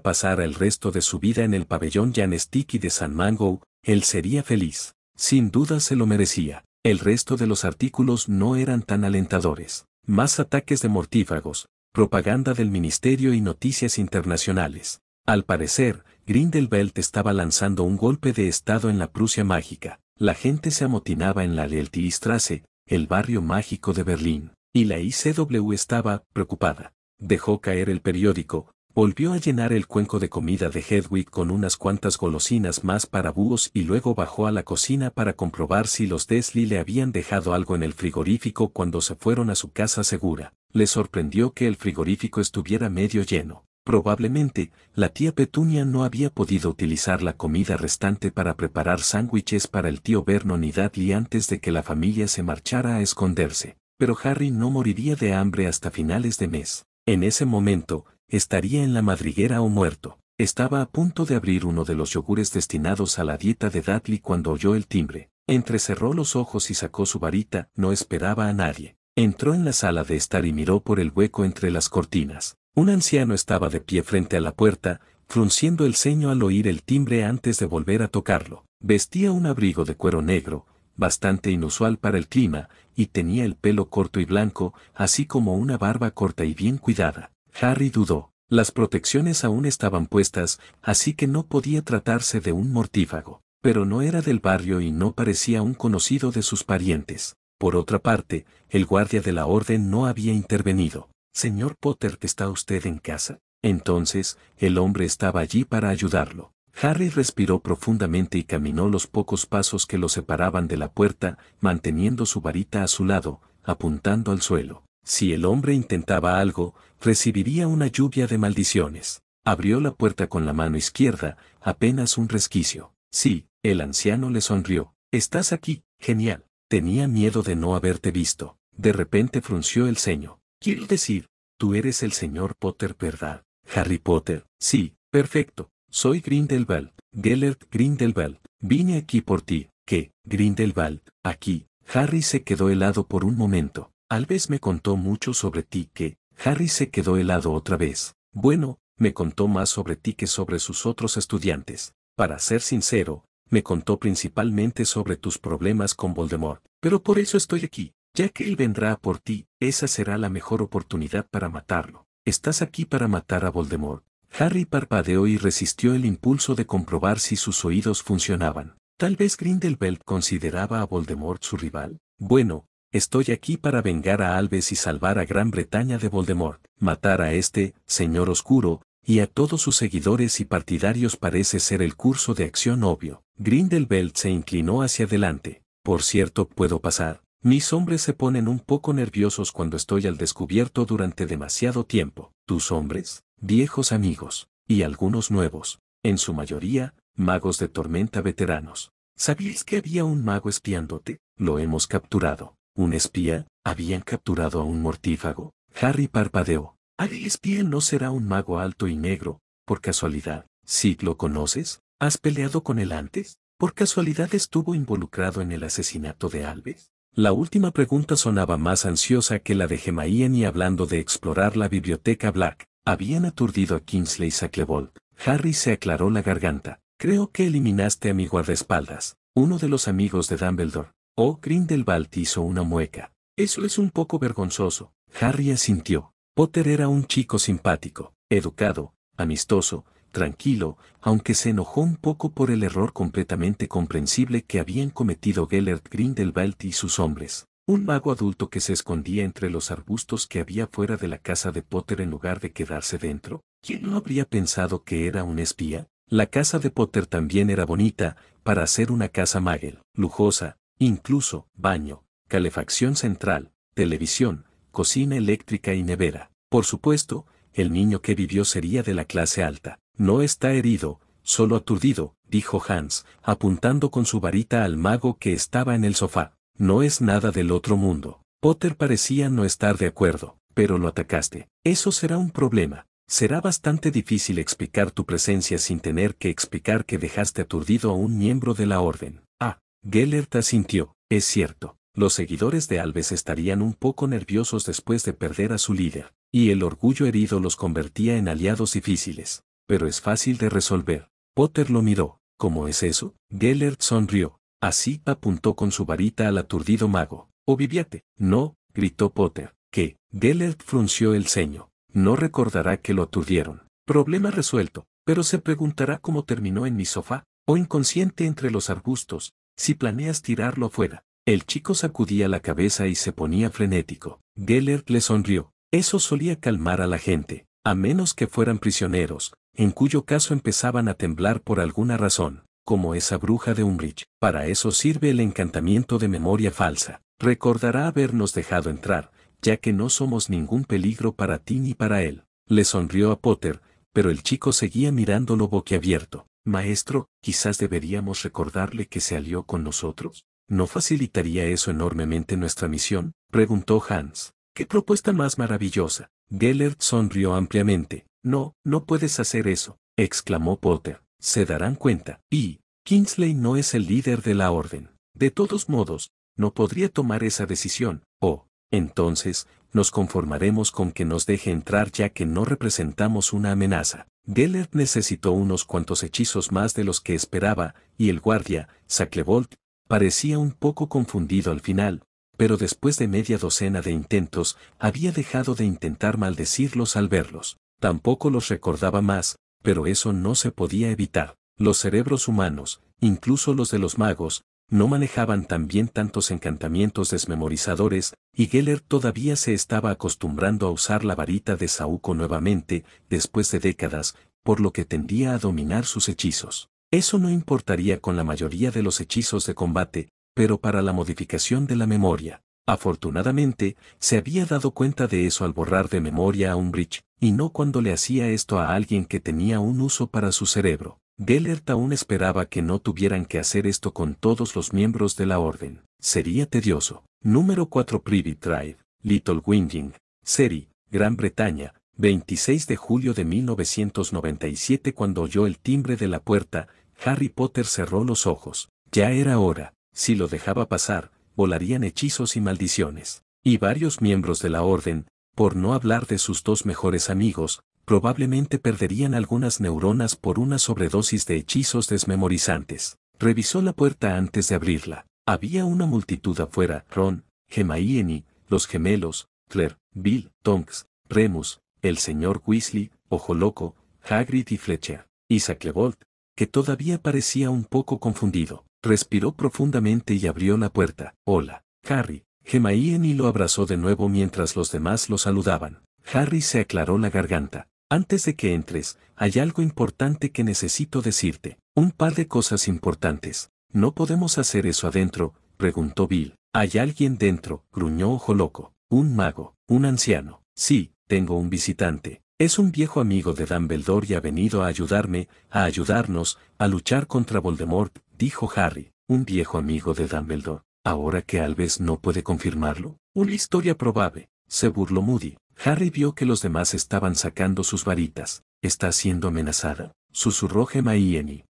pasara el resto de su vida en el pabellón Sticky de San Mango, él sería feliz. Sin duda se lo merecía. El resto de los artículos no eran tan alentadores. Más ataques de mortífagos, propaganda del ministerio y noticias internacionales. Al parecer, Grindelwald estaba lanzando un golpe de estado en la Prusia mágica. La gente se amotinaba en la Lealtiestrasse, el barrio mágico de Berlín, y la ICW estaba preocupada. Dejó caer el periódico, volvió a llenar el cuenco de comida de Hedwig con unas cuantas golosinas más para búhos y luego bajó a la cocina para comprobar si los Desli le habían dejado algo en el frigorífico cuando se fueron a su casa segura. Le sorprendió que el frigorífico estuviera medio lleno. Probablemente, la tía Petunia no había podido utilizar la comida restante para preparar sándwiches para el tío Vernon y Dudley antes de que la familia se marchara a esconderse, pero Harry no moriría de hambre hasta finales de mes. En ese momento, estaría en la madriguera o muerto. Estaba a punto de abrir uno de los yogures destinados a la dieta de Dudley cuando oyó el timbre. Entrecerró los ojos y sacó su varita, no esperaba a nadie. Entró en la sala de estar y miró por el hueco entre las cortinas. Un anciano estaba de pie frente a la puerta, frunciendo el ceño al oír el timbre antes de volver a tocarlo. Vestía un abrigo de cuero negro, bastante inusual para el clima, y tenía el pelo corto y blanco, así como una barba corta y bien cuidada. Harry dudó. Las protecciones aún estaban puestas, así que no podía tratarse de un mortífago, pero no era del barrio y no parecía un conocido de sus parientes. Por otra parte, el guardia de la orden no había intervenido. Señor Potter, ¿está usted en casa? Entonces, el hombre estaba allí para ayudarlo. Harry respiró profundamente y caminó los pocos pasos que lo separaban de la puerta, manteniendo su varita a su lado, apuntando al suelo. Si el hombre intentaba algo, recibiría una lluvia de maldiciones. Abrió la puerta con la mano izquierda, apenas un resquicio. Sí, el anciano le sonrió. Estás aquí, genial. Tenía miedo de no haberte visto. De repente frunció el ceño. Quiero decir, tú eres el señor Potter, ¿verdad? Harry Potter, sí, perfecto. Soy Grindelwald, Gellert Grindelwald. Vine aquí por ti, que, Grindelwald, aquí. Harry se quedó helado por un momento. vez me contó mucho sobre ti que, Harry se quedó helado otra vez. Bueno, me contó más sobre ti que sobre sus otros estudiantes. Para ser sincero, me contó principalmente sobre tus problemas con Voldemort. Pero por eso estoy aquí. Ya que él vendrá por ti, esa será la mejor oportunidad para matarlo. Estás aquí para matar a Voldemort. Harry parpadeó y resistió el impulso de comprobar si sus oídos funcionaban. Tal vez Grindelwald consideraba a Voldemort su rival. Bueno, estoy aquí para vengar a Alves y salvar a Gran Bretaña de Voldemort. Matar a este, señor oscuro, y a todos sus seguidores y partidarios parece ser el curso de acción obvio. Grindelwald se inclinó hacia adelante. Por cierto, ¿puedo pasar? Mis hombres se ponen un poco nerviosos cuando estoy al descubierto durante demasiado tiempo. Tus hombres, viejos amigos, y algunos nuevos, en su mayoría, magos de tormenta veteranos. sabíais que había un mago espiándote? Lo hemos capturado. ¿Un espía? ¿Habían capturado a un mortífago? Harry parpadeó. Harry espía no será un mago alto y negro, por casualidad. Si lo conoces, ¿has peleado con él antes? ¿Por casualidad estuvo involucrado en el asesinato de Alves? La última pregunta sonaba más ansiosa que la de Gemaían y hablando de explorar la biblioteca Black, habían aturdido a Kingsley Sacklebolt. Harry se aclaró la garganta. Creo que eliminaste a mi guardaespaldas, uno de los amigos de Dumbledore. Oh, Grindelwald hizo una mueca. Eso es un poco vergonzoso. Harry asintió. Potter era un chico simpático, educado, amistoso, tranquilo, aunque se enojó un poco por el error completamente comprensible que habían cometido Gellert Grindelwald y sus hombres. Un mago adulto que se escondía entre los arbustos que había fuera de la casa de Potter en lugar de quedarse dentro. ¿Quién no habría pensado que era un espía? La casa de Potter también era bonita, para ser una casa magel, lujosa, incluso, baño, calefacción central, televisión, cocina eléctrica y nevera. Por supuesto, el niño que vivió sería de la clase alta. No está herido, solo aturdido, dijo Hans, apuntando con su varita al mago que estaba en el sofá. No es nada del otro mundo. Potter parecía no estar de acuerdo, pero lo atacaste. Eso será un problema. Será bastante difícil explicar tu presencia sin tener que explicar que dejaste aturdido a un miembro de la orden. Ah, Gellert asintió, es cierto. Los seguidores de Alves estarían un poco nerviosos después de perder a su líder, y el orgullo herido los convertía en aliados difíciles, pero es fácil de resolver. Potter lo miró. ¿Cómo es eso? Gellert sonrió. Así apuntó con su varita al aturdido mago. viviate, No, gritó Potter. ¿Qué? Gellert frunció el ceño. No recordará que lo aturdieron. Problema resuelto, pero se preguntará cómo terminó en mi sofá, o inconsciente entre los arbustos, si planeas tirarlo afuera. El chico sacudía la cabeza y se ponía frenético. Gellert le sonrió. Eso solía calmar a la gente, a menos que fueran prisioneros, en cuyo caso empezaban a temblar por alguna razón, como esa bruja de Umbridge. Para eso sirve el encantamiento de memoria falsa. Recordará habernos dejado entrar, ya que no somos ningún peligro para ti ni para él. Le sonrió a Potter, pero el chico seguía mirándolo boquiabierto. Maestro, quizás deberíamos recordarle que se alió con nosotros. ¿No facilitaría eso enormemente nuestra misión? preguntó Hans. ¡Qué propuesta más maravillosa! Gellert sonrió ampliamente. No, no puedes hacer eso, exclamó Potter. Se darán cuenta. Y, Kingsley no es el líder de la orden. De todos modos, no podría tomar esa decisión. O, oh, entonces, nos conformaremos con que nos deje entrar ya que no representamos una amenaza. Gellert necesitó unos cuantos hechizos más de los que esperaba, y el guardia, Sacklebolt, parecía un poco confundido al final, pero después de media docena de intentos, había dejado de intentar maldecirlos al verlos. Tampoco los recordaba más, pero eso no se podía evitar. Los cerebros humanos, incluso los de los magos, no manejaban tan bien tantos encantamientos desmemorizadores, y Geller todavía se estaba acostumbrando a usar la varita de Saúco nuevamente, después de décadas, por lo que tendía a dominar sus hechizos. Eso no importaría con la mayoría de los hechizos de combate, pero para la modificación de la memoria. Afortunadamente, se había dado cuenta de eso al borrar de memoria a Umbridge, y no cuando le hacía esto a alguien que tenía un uso para su cerebro. Gellert aún esperaba que no tuvieran que hacer esto con todos los miembros de la orden. Sería tedioso. Número 4 Privy Drive, Little Winging, Seri, Gran Bretaña, 26 de julio de 1997 cuando oyó el timbre de la puerta, Harry Potter cerró los ojos. Ya era hora si lo dejaba pasar, volarían hechizos y maldiciones. Y varios miembros de la orden, por no hablar de sus dos mejores amigos, probablemente perderían algunas neuronas por una sobredosis de hechizos desmemorizantes. Revisó la puerta antes de abrirla. Había una multitud afuera, Ron, Gemaieni, los gemelos, Claire, Bill, Tonks, Remus, el señor Weasley, Ojo Loco, Hagrid y Fletcher. Isaac LeVolt, que todavía parecía un poco confundido. Respiró profundamente y abrió la puerta. Hola, Harry. Gemma y lo abrazó de nuevo mientras los demás lo saludaban. Harry se aclaró la garganta. Antes de que entres, hay algo importante que necesito decirte. Un par de cosas importantes. ¿No podemos hacer eso adentro? preguntó Bill. Hay alguien dentro, gruñó Ojo Loco. Un mago, un anciano. Sí, tengo un visitante. Es un viejo amigo de Dumbledore y ha venido a ayudarme, a ayudarnos, a luchar contra Voldemort, dijo Harry, un viejo amigo de Dumbledore. Ahora que Alves no puede confirmarlo, una historia probable, se burló Moody. Harry vio que los demás estaban sacando sus varitas. Está siendo amenazada, susurró Gemma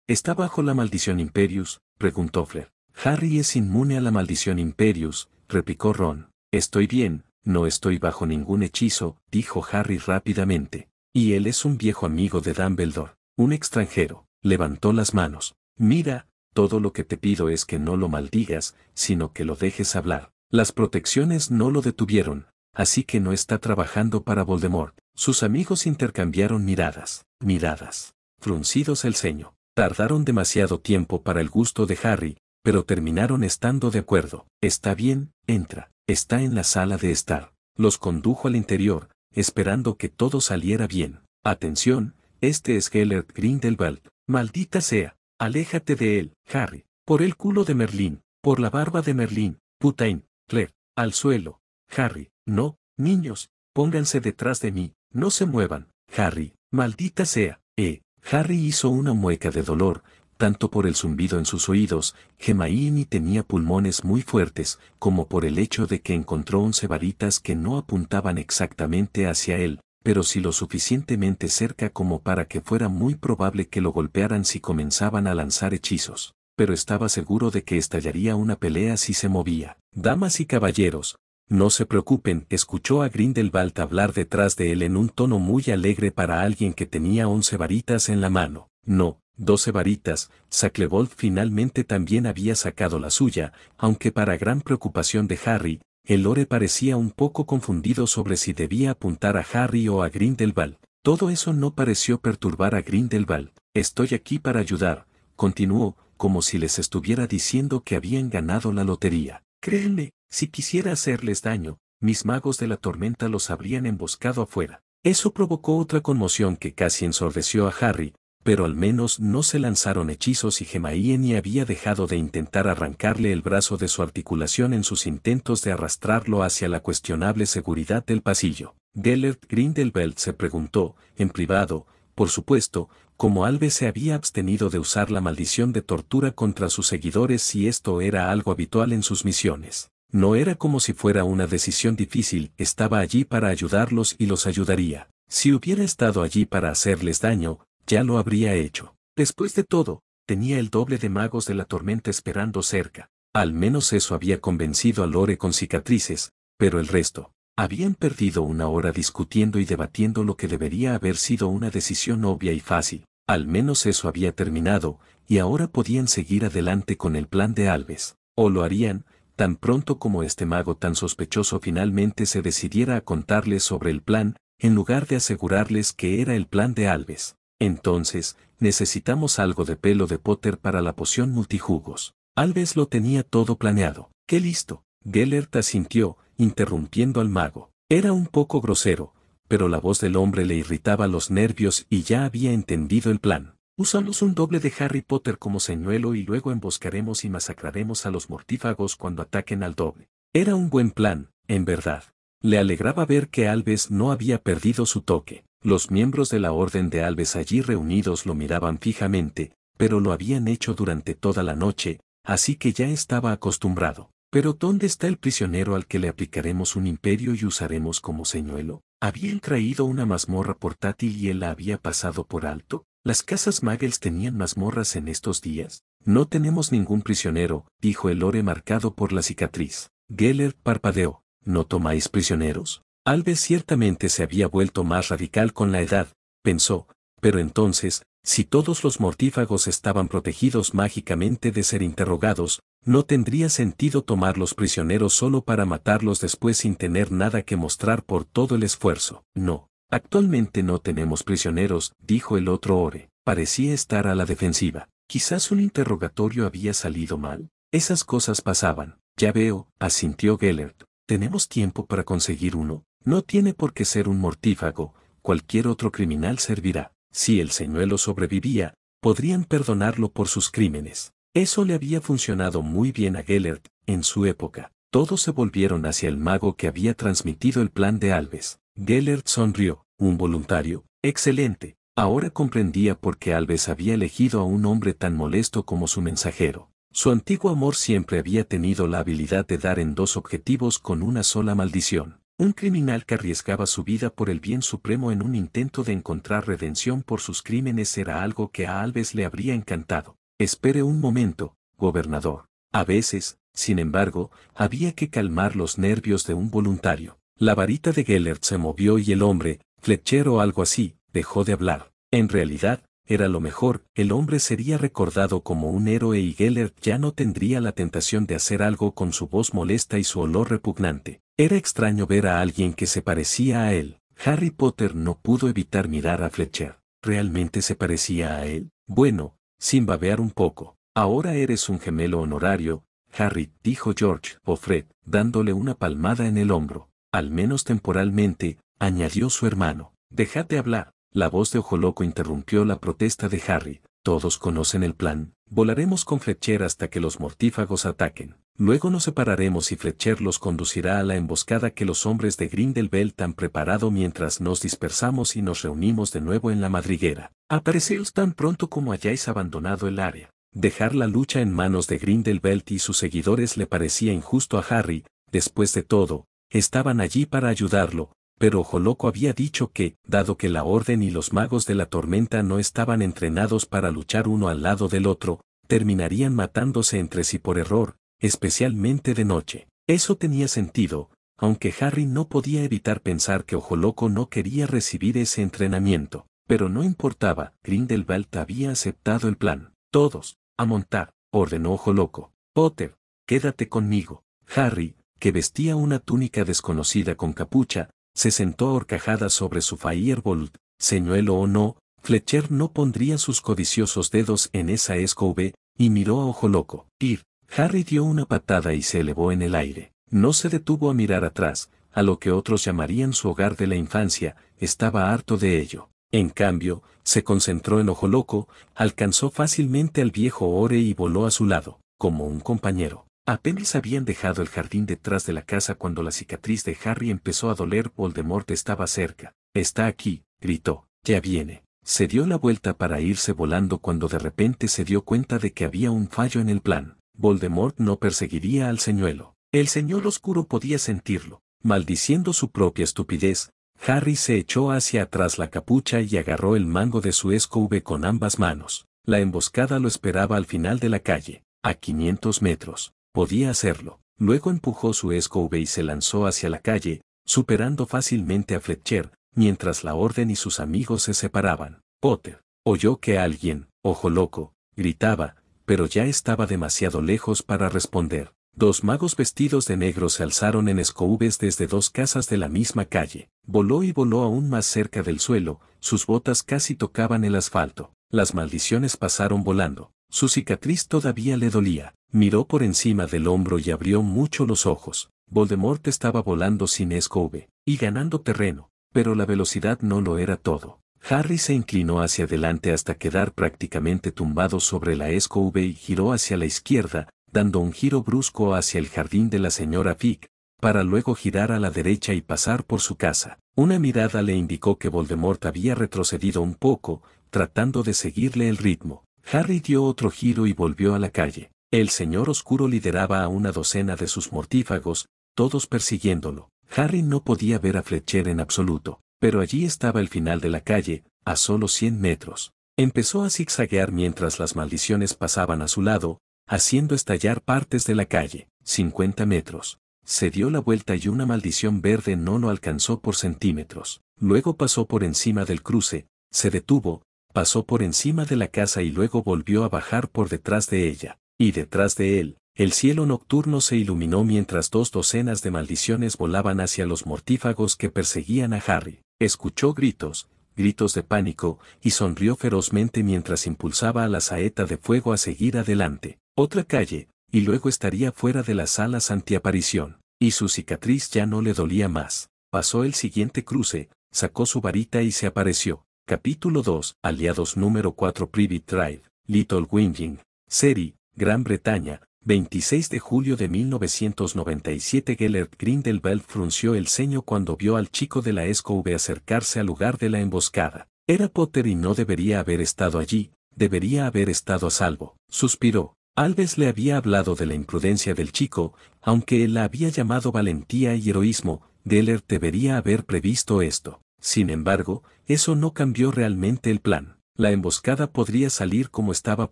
¿Está bajo la maldición Imperius? preguntó Flair. Harry es inmune a la maldición Imperius, replicó Ron. Estoy bien, no estoy bajo ningún hechizo, dijo Harry rápidamente. Y él es un viejo amigo de Dumbledore, un extranjero. Levantó las manos. Mira, todo lo que te pido es que no lo maldigas, sino que lo dejes hablar. Las protecciones no lo detuvieron, así que no está trabajando para Voldemort. Sus amigos intercambiaron miradas, miradas, fruncidos el ceño. Tardaron demasiado tiempo para el gusto de Harry, pero terminaron estando de acuerdo. Está bien, entra, está en la sala de estar. Los condujo al interior, esperando que todo saliera bien. Atención, este es Gellert Grindelwald. Maldita sea, aléjate de él, Harry. Por el culo de Merlín, por la barba de Merlín, Putain, Claire, al suelo. Harry, no, niños, pónganse detrás de mí, no se muevan. Harry, maldita sea, eh. Harry hizo una mueca de dolor, tanto por el zumbido en sus oídos, Gemaini tenía pulmones muy fuertes, como por el hecho de que encontró once varitas que no apuntaban exactamente hacia él, pero sí lo suficientemente cerca como para que fuera muy probable que lo golpearan si comenzaban a lanzar hechizos. Pero estaba seguro de que estallaría una pelea si se movía. Damas y caballeros, no se preocupen, escuchó a Grindelwald hablar detrás de él en un tono muy alegre para alguien que tenía once varitas en la mano. No, doce varitas, Sacklevold finalmente también había sacado la suya, aunque para gran preocupación de Harry, el lore parecía un poco confundido sobre si debía apuntar a Harry o a Grindelwald. Todo eso no pareció perturbar a Grindelwald. Estoy aquí para ayudar, continuó, como si les estuviera diciendo que habían ganado la lotería. Créanme, si quisiera hacerles daño, mis magos de la tormenta los habrían emboscado afuera. Eso provocó otra conmoción que casi ensordeció a Harry, pero al menos no se lanzaron hechizos y Gemaíen ni había dejado de intentar arrancarle el brazo de su articulación en sus intentos de arrastrarlo hacia la cuestionable seguridad del pasillo. Gellert Grindelwald se preguntó, en privado, por supuesto, cómo Alves se había abstenido de usar la maldición de tortura contra sus seguidores si esto era algo habitual en sus misiones. No era como si fuera una decisión difícil, estaba allí para ayudarlos y los ayudaría. Si hubiera estado allí para hacerles daño, ya lo habría hecho. Después de todo, tenía el doble de magos de la tormenta esperando cerca. Al menos eso había convencido a Lore con cicatrices, pero el resto. Habían perdido una hora discutiendo y debatiendo lo que debería haber sido una decisión obvia y fácil. Al menos eso había terminado, y ahora podían seguir adelante con el plan de Alves. O lo harían, tan pronto como este mago tan sospechoso finalmente se decidiera a contarles sobre el plan, en lugar de asegurarles que era el plan de Alves. Entonces, necesitamos algo de pelo de Potter para la poción multijugos. Alves lo tenía todo planeado. ¡Qué listo! Gellert asintió, interrumpiendo al mago. Era un poco grosero, pero la voz del hombre le irritaba los nervios y ya había entendido el plan. Usamos un doble de Harry Potter como señuelo y luego emboscaremos y masacraremos a los mortífagos cuando ataquen al doble. Era un buen plan, en verdad. Le alegraba ver que Alves no había perdido su toque los miembros de la Orden de Alves allí reunidos lo miraban fijamente, pero lo habían hecho durante toda la noche, así que ya estaba acostumbrado. Pero ¿dónde está el prisionero al que le aplicaremos un imperio y usaremos como señuelo? ¿Habían traído una mazmorra portátil y él la había pasado por alto? ¿Las casas Magels tenían mazmorras en estos días? No tenemos ningún prisionero, dijo el lore marcado por la cicatriz. Geller parpadeó. ¿No tomáis prisioneros? Alves ciertamente se había vuelto más radical con la edad, pensó, pero entonces, si todos los mortífagos estaban protegidos mágicamente de ser interrogados, no tendría sentido tomarlos prisioneros solo para matarlos después sin tener nada que mostrar por todo el esfuerzo. No, actualmente no tenemos prisioneros, dijo el otro ore. Parecía estar a la defensiva. Quizás un interrogatorio había salido mal. Esas cosas pasaban. Ya veo, asintió Gellert. ¿Tenemos tiempo para conseguir uno? No tiene por qué ser un mortífago, cualquier otro criminal servirá. Si el señuelo sobrevivía, podrían perdonarlo por sus crímenes. Eso le había funcionado muy bien a Gellert, en su época. Todos se volvieron hacia el mago que había transmitido el plan de Alves. Gellert sonrió, un voluntario, excelente. Ahora comprendía por qué Alves había elegido a un hombre tan molesto como su mensajero. Su antiguo amor siempre había tenido la habilidad de dar en dos objetivos con una sola maldición. Un criminal que arriesgaba su vida por el bien supremo en un intento de encontrar redención por sus crímenes era algo que a Alves le habría encantado. Espere un momento, gobernador. A veces, sin embargo, había que calmar los nervios de un voluntario. La varita de Gellert se movió y el hombre, flechero o algo así, dejó de hablar. En realidad, era lo mejor, el hombre sería recordado como un héroe y Gellert ya no tendría la tentación de hacer algo con su voz molesta y su olor repugnante. Era extraño ver a alguien que se parecía a él. Harry Potter no pudo evitar mirar a Fletcher. ¿Realmente se parecía a él? Bueno, sin babear un poco. Ahora eres un gemelo honorario, Harry, dijo George o Fred, dándole una palmada en el hombro. Al menos temporalmente, añadió su hermano. Déjate hablar. La voz de Ojo Loco interrumpió la protesta de Harry. Todos conocen el plan. Volaremos con Fletcher hasta que los mortífagos ataquen. Luego nos separaremos y Fletcher los conducirá a la emboscada que los hombres de Grindelwald han preparado mientras nos dispersamos y nos reunimos de nuevo en la madriguera. Apareceos tan pronto como hayáis abandonado el área. Dejar la lucha en manos de Grindelwald y sus seguidores le parecía injusto a Harry, después de todo, estaban allí para ayudarlo, pero Ojo Loco había dicho que, dado que la Orden y los magos de la tormenta no estaban entrenados para luchar uno al lado del otro, terminarían matándose entre sí por error, especialmente de noche. Eso tenía sentido, aunque Harry no podía evitar pensar que Ojo Loco no quería recibir ese entrenamiento. Pero no importaba, Grindelwald había aceptado el plan. Todos, a montar, ordenó Ojo Loco. Potter, quédate conmigo. Harry, que vestía una túnica desconocida con capucha, se sentó horcajada sobre su firebolt, señuelo o no, Fletcher no pondría sus codiciosos dedos en esa escobe, y miró a ojo loco. Ir. Harry dio una patada y se elevó en el aire. No se detuvo a mirar atrás, a lo que otros llamarían su hogar de la infancia, estaba harto de ello. En cambio, se concentró en Ojo Loco, alcanzó fácilmente al viejo Ore y voló a su lado, como un compañero. Apenas habían dejado el jardín detrás de la casa cuando la cicatriz de Harry empezó a doler. Voldemort estaba cerca. Está aquí, gritó. Ya viene. Se dio la vuelta para irse volando cuando de repente se dio cuenta de que había un fallo en el plan. Voldemort no perseguiría al señuelo. El señor oscuro podía sentirlo. Maldiciendo su propia estupidez, Harry se echó hacia atrás la capucha y agarró el mango de su escove con ambas manos. La emboscada lo esperaba al final de la calle, a 500 metros. Podía hacerlo. Luego empujó su escobe y se lanzó hacia la calle, superando fácilmente a Fletcher, mientras la orden y sus amigos se separaban. Potter oyó que alguien, ojo loco, gritaba, pero ya estaba demasiado lejos para responder. Dos magos vestidos de negro se alzaron en escobes desde dos casas de la misma calle. Voló y voló aún más cerca del suelo, sus botas casi tocaban el asfalto. Las maldiciones pasaron volando. Su cicatriz todavía le dolía. Miró por encima del hombro y abrió mucho los ojos. Voldemort estaba volando sin escobe y ganando terreno, pero la velocidad no lo era todo. Harry se inclinó hacia adelante hasta quedar prácticamente tumbado sobre la escove y giró hacia la izquierda, dando un giro brusco hacia el jardín de la señora Fick, para luego girar a la derecha y pasar por su casa. Una mirada le indicó que Voldemort había retrocedido un poco, tratando de seguirle el ritmo. Harry dio otro giro y volvió a la calle. El señor oscuro lideraba a una docena de sus mortífagos, todos persiguiéndolo. Harry no podía ver a Fletcher en absoluto, pero allí estaba el final de la calle, a solo 100 metros. Empezó a zigzaguear mientras las maldiciones pasaban a su lado, haciendo estallar partes de la calle, 50 metros. Se dio la vuelta y una maldición verde no lo alcanzó por centímetros. Luego pasó por encima del cruce, se detuvo, pasó por encima de la casa y luego volvió a bajar por detrás de ella, y detrás de él, el cielo nocturno se iluminó mientras dos docenas de maldiciones volaban hacia los mortífagos que perseguían a Harry. Escuchó gritos, gritos de pánico, y sonrió ferozmente mientras impulsaba a la saeta de fuego a seguir adelante. Otra calle, y luego estaría fuera de las sala antiaparición, y su cicatriz ya no le dolía más. Pasó el siguiente cruce, sacó su varita y se apareció. Capítulo 2, Aliados número 4 Privy Tribe, Little Winging, Seri, Gran Bretaña, 26 de julio de 1997 Gellert Grindelwald frunció el ceño cuando vio al chico de la SCOV acercarse al lugar de la emboscada. Era Potter y no debería haber estado allí, debería haber estado a salvo, suspiró. Alves le había hablado de la imprudencia del chico, aunque él la había llamado valentía y heroísmo, Gellert debería haber previsto esto. Sin embargo, eso no cambió realmente el plan. La emboscada podría salir como estaba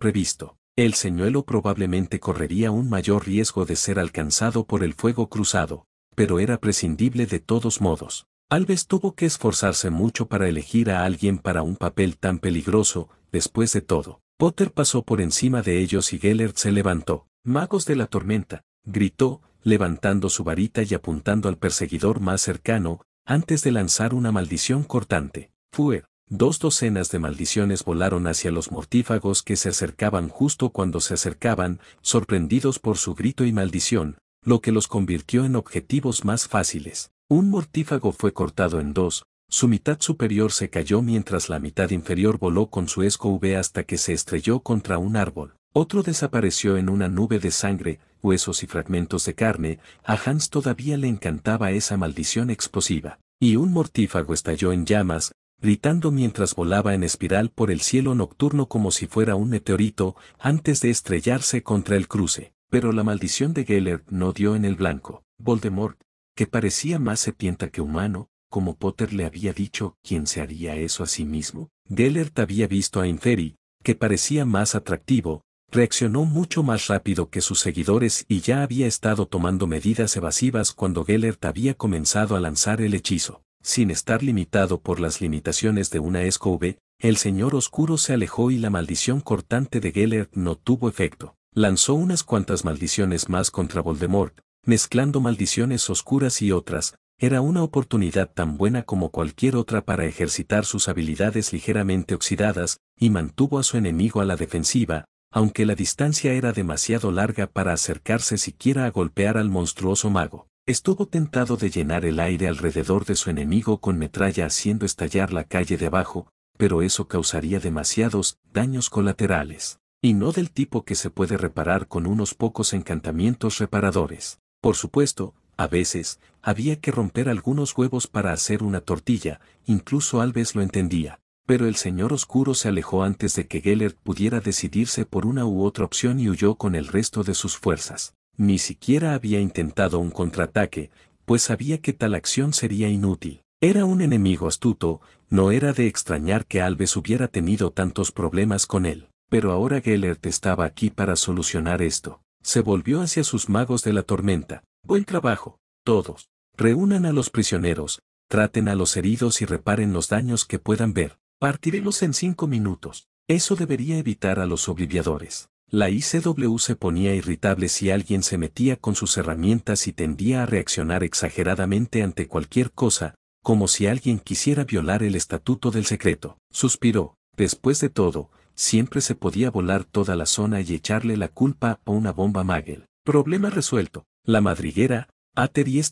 previsto. El señuelo probablemente correría un mayor riesgo de ser alcanzado por el fuego cruzado, pero era prescindible de todos modos. Alves tuvo que esforzarse mucho para elegir a alguien para un papel tan peligroso, después de todo. Potter pasó por encima de ellos y Gellert se levantó. Magos de la tormenta, gritó, levantando su varita y apuntando al perseguidor más cercano, antes de lanzar una maldición cortante, Fue. dos docenas de maldiciones volaron hacia los mortífagos que se acercaban justo cuando se acercaban, sorprendidos por su grito y maldición, lo que los convirtió en objetivos más fáciles. Un mortífago fue cortado en dos, su mitad superior se cayó mientras la mitad inferior voló con su esco hasta que se estrelló contra un árbol. Otro desapareció en una nube de sangre, huesos y fragmentos de carne, a Hans todavía le encantaba esa maldición explosiva. Y un mortífago estalló en llamas, gritando mientras volaba en espiral por el cielo nocturno como si fuera un meteorito, antes de estrellarse contra el cruce. Pero la maldición de Gellert no dio en el blanco. Voldemort, que parecía más sepienta que humano, como Potter le había dicho, ¿quién se haría eso a sí mismo? Gellert había visto a Inferi, que parecía más atractivo, reaccionó mucho más rápido que sus seguidores y ya había estado tomando medidas evasivas cuando Gellert había comenzado a lanzar el hechizo. Sin estar limitado por las limitaciones de una SQV, el señor oscuro se alejó y la maldición cortante de Gellert no tuvo efecto. Lanzó unas cuantas maldiciones más contra Voldemort, mezclando maldiciones oscuras y otras, era una oportunidad tan buena como cualquier otra para ejercitar sus habilidades ligeramente oxidadas, y mantuvo a su enemigo a la defensiva, aunque la distancia era demasiado larga para acercarse siquiera a golpear al monstruoso mago. Estuvo tentado de llenar el aire alrededor de su enemigo con metralla haciendo estallar la calle de abajo, pero eso causaría demasiados daños colaterales, y no del tipo que se puede reparar con unos pocos encantamientos reparadores. Por supuesto, a veces, había que romper algunos huevos para hacer una tortilla, incluso Alves lo entendía. Pero el señor oscuro se alejó antes de que Gellert pudiera decidirse por una u otra opción y huyó con el resto de sus fuerzas. Ni siquiera había intentado un contraataque, pues sabía que tal acción sería inútil. Era un enemigo astuto, no era de extrañar que Alves hubiera tenido tantos problemas con él. Pero ahora Gellert estaba aquí para solucionar esto. Se volvió hacia sus magos de la tormenta. Buen trabajo, todos. Reúnan a los prisioneros, traten a los heridos y reparen los daños que puedan ver. Partiremos en cinco minutos. Eso debería evitar a los obliviadores. La ICW se ponía irritable si alguien se metía con sus herramientas y tendía a reaccionar exageradamente ante cualquier cosa, como si alguien quisiera violar el estatuto del secreto. Suspiró. Después de todo, siempre se podía volar toda la zona y echarle la culpa a una bomba Magel. Problema resuelto. La madriguera, Ater y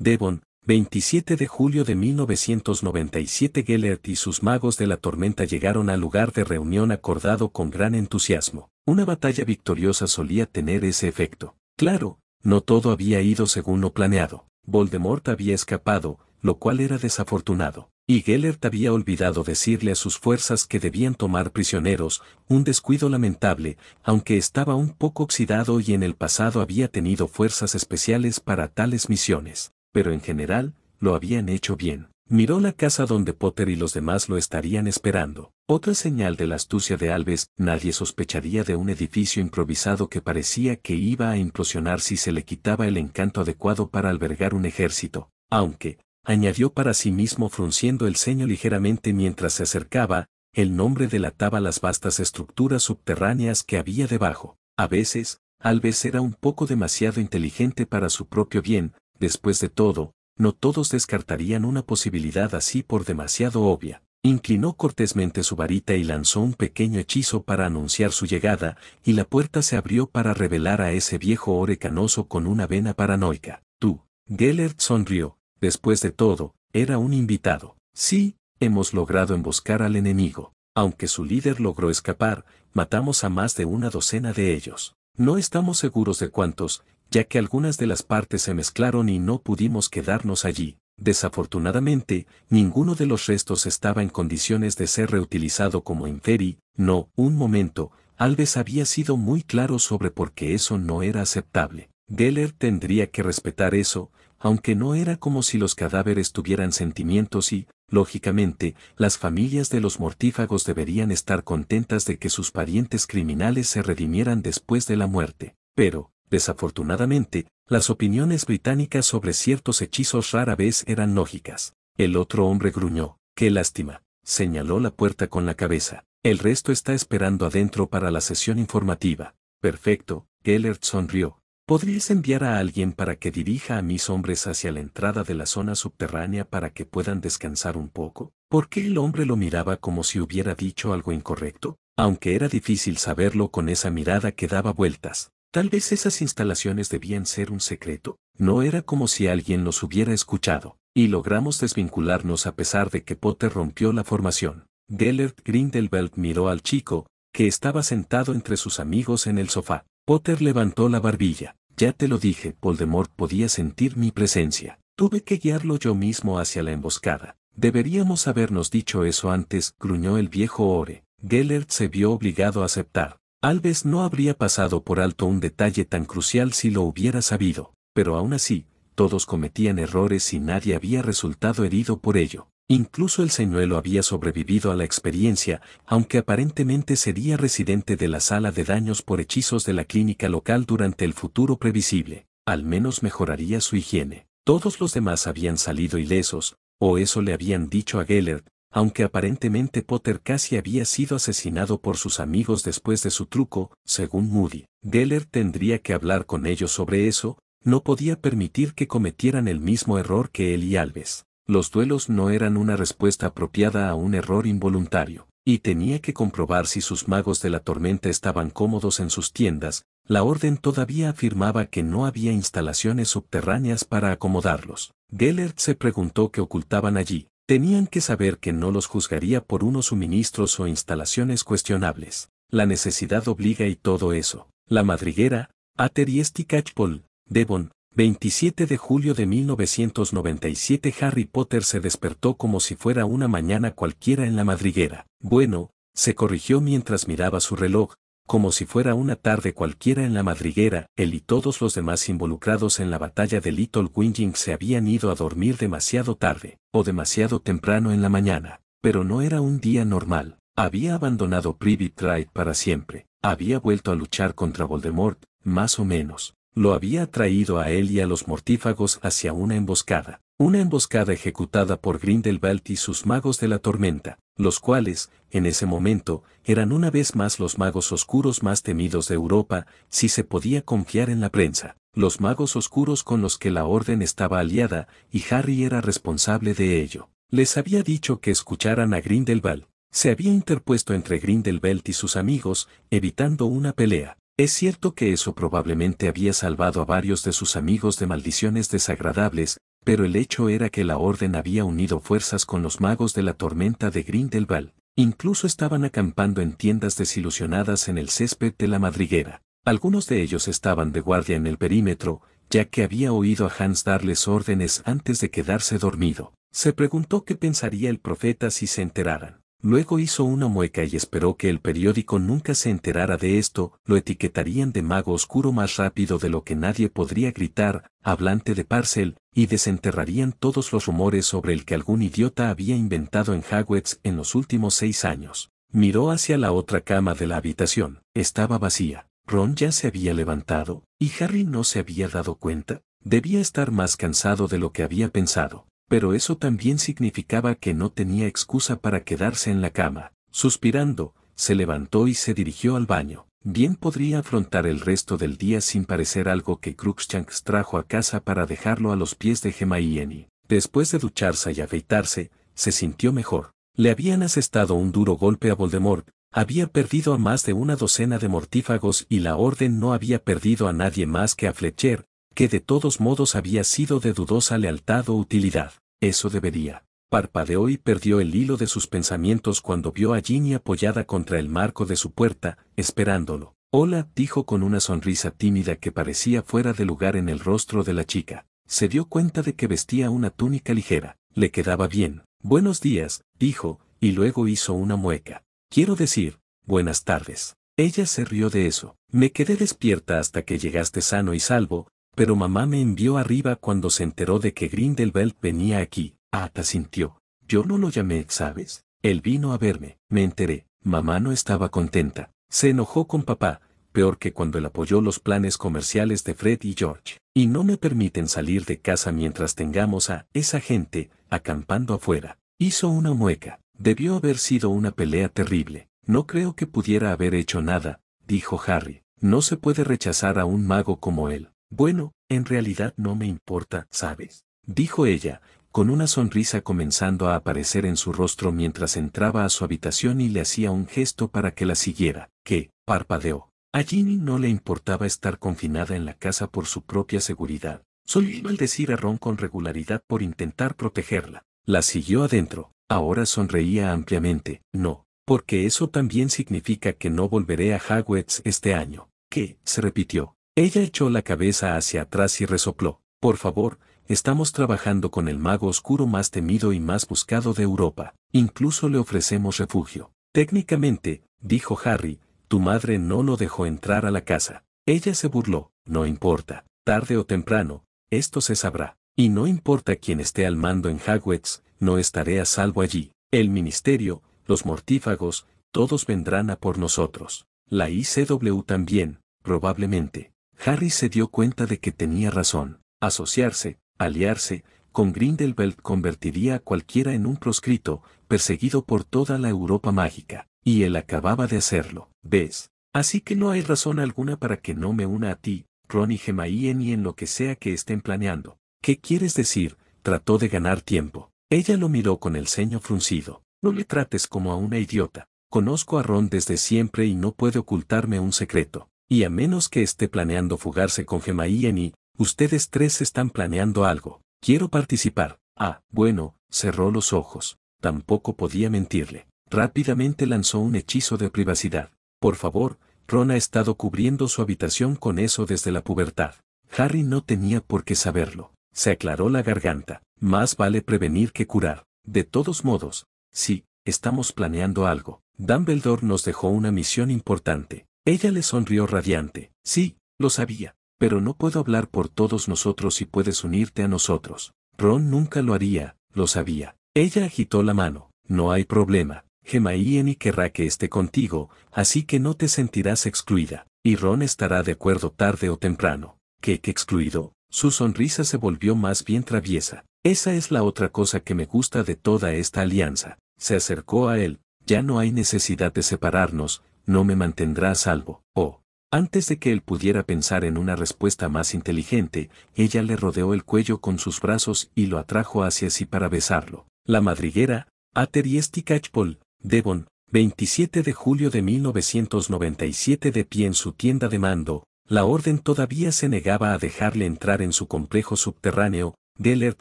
Devon, 27 de julio de 1997 Gellert y sus magos de la tormenta llegaron al lugar de reunión acordado con gran entusiasmo. Una batalla victoriosa solía tener ese efecto. Claro, no todo había ido según lo planeado. Voldemort había escapado, lo cual era desafortunado. Y Gellert había olvidado decirle a sus fuerzas que debían tomar prisioneros, un descuido lamentable, aunque estaba un poco oxidado y en el pasado había tenido fuerzas especiales para tales misiones pero en general, lo habían hecho bien. Miró la casa donde Potter y los demás lo estarían esperando. Otra señal de la astucia de Alves, nadie sospecharía de un edificio improvisado que parecía que iba a implosionar si se le quitaba el encanto adecuado para albergar un ejército. Aunque, añadió para sí mismo frunciendo el ceño ligeramente mientras se acercaba, el nombre delataba las vastas estructuras subterráneas que había debajo. A veces, Alves era un poco demasiado inteligente para su propio bien, Después de todo, no todos descartarían una posibilidad así por demasiado obvia. Inclinó cortésmente su varita y lanzó un pequeño hechizo para anunciar su llegada, y la puerta se abrió para revelar a ese viejo orecanoso con una vena paranoica. Tú, Gellert sonrió, después de todo, era un invitado. Sí, hemos logrado emboscar al enemigo. Aunque su líder logró escapar, matamos a más de una docena de ellos. No estamos seguros de cuántos, ya que algunas de las partes se mezclaron y no pudimos quedarnos allí. Desafortunadamente, ninguno de los restos estaba en condiciones de ser reutilizado como inferi, no, un momento, Alves había sido muy claro sobre por qué eso no era aceptable. Deller tendría que respetar eso, aunque no era como si los cadáveres tuvieran sentimientos y, lógicamente, las familias de los mortífagos deberían estar contentas de que sus parientes criminales se redimieran después de la muerte. Pero, Desafortunadamente, las opiniones británicas sobre ciertos hechizos rara vez eran lógicas. El otro hombre gruñó, qué lástima, señaló la puerta con la cabeza. El resto está esperando adentro para la sesión informativa. Perfecto, Gellert sonrió. ¿Podrías enviar a alguien para que dirija a mis hombres hacia la entrada de la zona subterránea para que puedan descansar un poco? ¿Por qué el hombre lo miraba como si hubiera dicho algo incorrecto? Aunque era difícil saberlo con esa mirada que daba vueltas. Tal vez esas instalaciones debían ser un secreto, no era como si alguien nos hubiera escuchado, y logramos desvincularnos a pesar de que Potter rompió la formación. Gellert Grindelwald miró al chico, que estaba sentado entre sus amigos en el sofá. Potter levantó la barbilla. Ya te lo dije, Voldemort podía sentir mi presencia. Tuve que guiarlo yo mismo hacia la emboscada. Deberíamos habernos dicho eso antes, gruñó el viejo Ore. Gellert se vio obligado a aceptar. Alves no habría pasado por alto un detalle tan crucial si lo hubiera sabido, pero aún así, todos cometían errores y nadie había resultado herido por ello. Incluso el señuelo había sobrevivido a la experiencia, aunque aparentemente sería residente de la sala de daños por hechizos de la clínica local durante el futuro previsible. Al menos mejoraría su higiene. Todos los demás habían salido ilesos, o eso le habían dicho a Gellert, aunque aparentemente Potter casi había sido asesinado por sus amigos después de su truco, según Moody, Gellert tendría que hablar con ellos sobre eso, no podía permitir que cometieran el mismo error que él y Alves. Los duelos no eran una respuesta apropiada a un error involuntario, y tenía que comprobar si sus magos de la tormenta estaban cómodos en sus tiendas, la orden todavía afirmaba que no había instalaciones subterráneas para acomodarlos. Gellert se preguntó qué ocultaban allí, Tenían que saber que no los juzgaría por unos suministros o instalaciones cuestionables. La necesidad obliga y todo eso. La madriguera, Ater y Catchpole, Devon, 27 de julio de 1997 Harry Potter se despertó como si fuera una mañana cualquiera en la madriguera. Bueno, se corrigió mientras miraba su reloj, como si fuera una tarde cualquiera en la madriguera, él y todos los demás involucrados en la batalla de Little Winging se habían ido a dormir demasiado tarde, o demasiado temprano en la mañana. Pero no era un día normal. Había abandonado Privy Trite para siempre. Había vuelto a luchar contra Voldemort, más o menos. Lo había traído a él y a los mortífagos hacia una emboscada. Una emboscada ejecutada por Grindelwald y sus magos de la tormenta, los cuales, en ese momento, eran una vez más los magos oscuros más temidos de Europa, si se podía confiar en la prensa, los magos oscuros con los que la orden estaba aliada, y Harry era responsable de ello. Les había dicho que escucharan a Grindelwald. Se había interpuesto entre Grindelwald y sus amigos, evitando una pelea. Es cierto que eso probablemente había salvado a varios de sus amigos de maldiciones desagradables, pero el hecho era que la Orden había unido fuerzas con los magos de la tormenta de Grindelwald, incluso estaban acampando en tiendas desilusionadas en el césped de la madriguera. Algunos de ellos estaban de guardia en el perímetro, ya que había oído a Hans darles órdenes antes de quedarse dormido. Se preguntó qué pensaría el profeta si se enteraran. Luego hizo una mueca y esperó que el periódico nunca se enterara de esto, lo etiquetarían de mago oscuro más rápido de lo que nadie podría gritar, hablante de parcel, y desenterrarían todos los rumores sobre el que algún idiota había inventado en Hagwitz en los últimos seis años. Miró hacia la otra cama de la habitación. Estaba vacía. Ron ya se había levantado, y Harry no se había dado cuenta. Debía estar más cansado de lo que había pensado pero eso también significaba que no tenía excusa para quedarse en la cama. Suspirando, se levantó y se dirigió al baño. Bien podría afrontar el resto del día sin parecer algo que Cruikshanks trajo a casa para dejarlo a los pies de Gemma y Después de ducharse y afeitarse, se sintió mejor. Le habían asestado un duro golpe a Voldemort, había perdido a más de una docena de mortífagos y la orden no había perdido a nadie más que a Fletcher, que de todos modos había sido de dudosa lealtad o utilidad. Eso debería. Parpadeó y perdió el hilo de sus pensamientos cuando vio a Ginny apoyada contra el marco de su puerta, esperándolo. Hola, dijo con una sonrisa tímida que parecía fuera de lugar en el rostro de la chica. Se dio cuenta de que vestía una túnica ligera. Le quedaba bien. Buenos días, dijo, y luego hizo una mueca. Quiero decir, buenas tardes. Ella se rió de eso. Me quedé despierta hasta que llegaste sano y salvo, pero mamá me envió arriba cuando se enteró de que Grindelwald venía aquí. Ata ah, sintió. Yo no lo llamé, ¿sabes? Él vino a verme, me enteré. Mamá no estaba contenta. Se enojó con papá, peor que cuando él apoyó los planes comerciales de Fred y George. Y no me permiten salir de casa mientras tengamos a esa gente acampando afuera. Hizo una mueca. Debió haber sido una pelea terrible. No creo que pudiera haber hecho nada, dijo Harry. No se puede rechazar a un mago como él. Bueno, en realidad no me importa, ¿sabes? Dijo ella, con una sonrisa comenzando a aparecer en su rostro mientras entraba a su habitación y le hacía un gesto para que la siguiera, que, parpadeó. A Ginny no le importaba estar confinada en la casa por su propia seguridad. Solía decir a Ron con regularidad por intentar protegerla. La siguió adentro. Ahora sonreía ampliamente. No, porque eso también significa que no volveré a Hagwitz este año. ¿Qué? se repitió. Ella echó la cabeza hacia atrás y resopló. Por favor, estamos trabajando con el mago oscuro más temido y más buscado de Europa. Incluso le ofrecemos refugio. Técnicamente, dijo Harry, tu madre no lo dejó entrar a la casa. Ella se burló. No importa. Tarde o temprano, esto se sabrá. Y no importa quién esté al mando en Hagwitz, no estaré a salvo allí. El ministerio, los mortífagos, todos vendrán a por nosotros. La ICW también, probablemente. Harry se dio cuenta de que tenía razón. Asociarse, aliarse, con Grindelwald convertiría a cualquiera en un proscrito, perseguido por toda la Europa mágica, y él acababa de hacerlo, ¿ves? Así que no hay razón alguna para que no me una a ti, Ron y Gemaíen y en lo que sea que estén planeando. ¿Qué quieres decir? Trató de ganar tiempo. Ella lo miró con el ceño fruncido. No le trates como a una idiota. Conozco a Ron desde siempre y no puede ocultarme un secreto. Y a menos que esté planeando fugarse con Gemma y ustedes tres están planeando algo. Quiero participar. Ah, bueno, cerró los ojos. Tampoco podía mentirle. Rápidamente lanzó un hechizo de privacidad. Por favor, Ron ha estado cubriendo su habitación con eso desde la pubertad. Harry no tenía por qué saberlo. Se aclaró la garganta. Más vale prevenir que curar. De todos modos, sí, estamos planeando algo. Dumbledore nos dejó una misión importante. Ella le sonrió radiante. Sí, lo sabía, pero no puedo hablar por todos nosotros si puedes unirte a nosotros. Ron nunca lo haría, lo sabía. Ella agitó la mano. No hay problema. Gemaíeni querrá que esté contigo, así que no te sentirás excluida. Y Ron estará de acuerdo tarde o temprano. ¿Qué que excluido? Su sonrisa se volvió más bien traviesa. Esa es la otra cosa que me gusta de toda esta alianza. Se acercó a él. Ya no hay necesidad de separarnos, no me mantendrá a salvo, oh. Antes de que él pudiera pensar en una respuesta más inteligente, ella le rodeó el cuello con sus brazos y lo atrajo hacia sí para besarlo. La madriguera, Ateriesti Catchpole, Devon, 27 de julio de 1997 de pie en su tienda de mando, la orden todavía se negaba a dejarle entrar en su complejo subterráneo, Dellert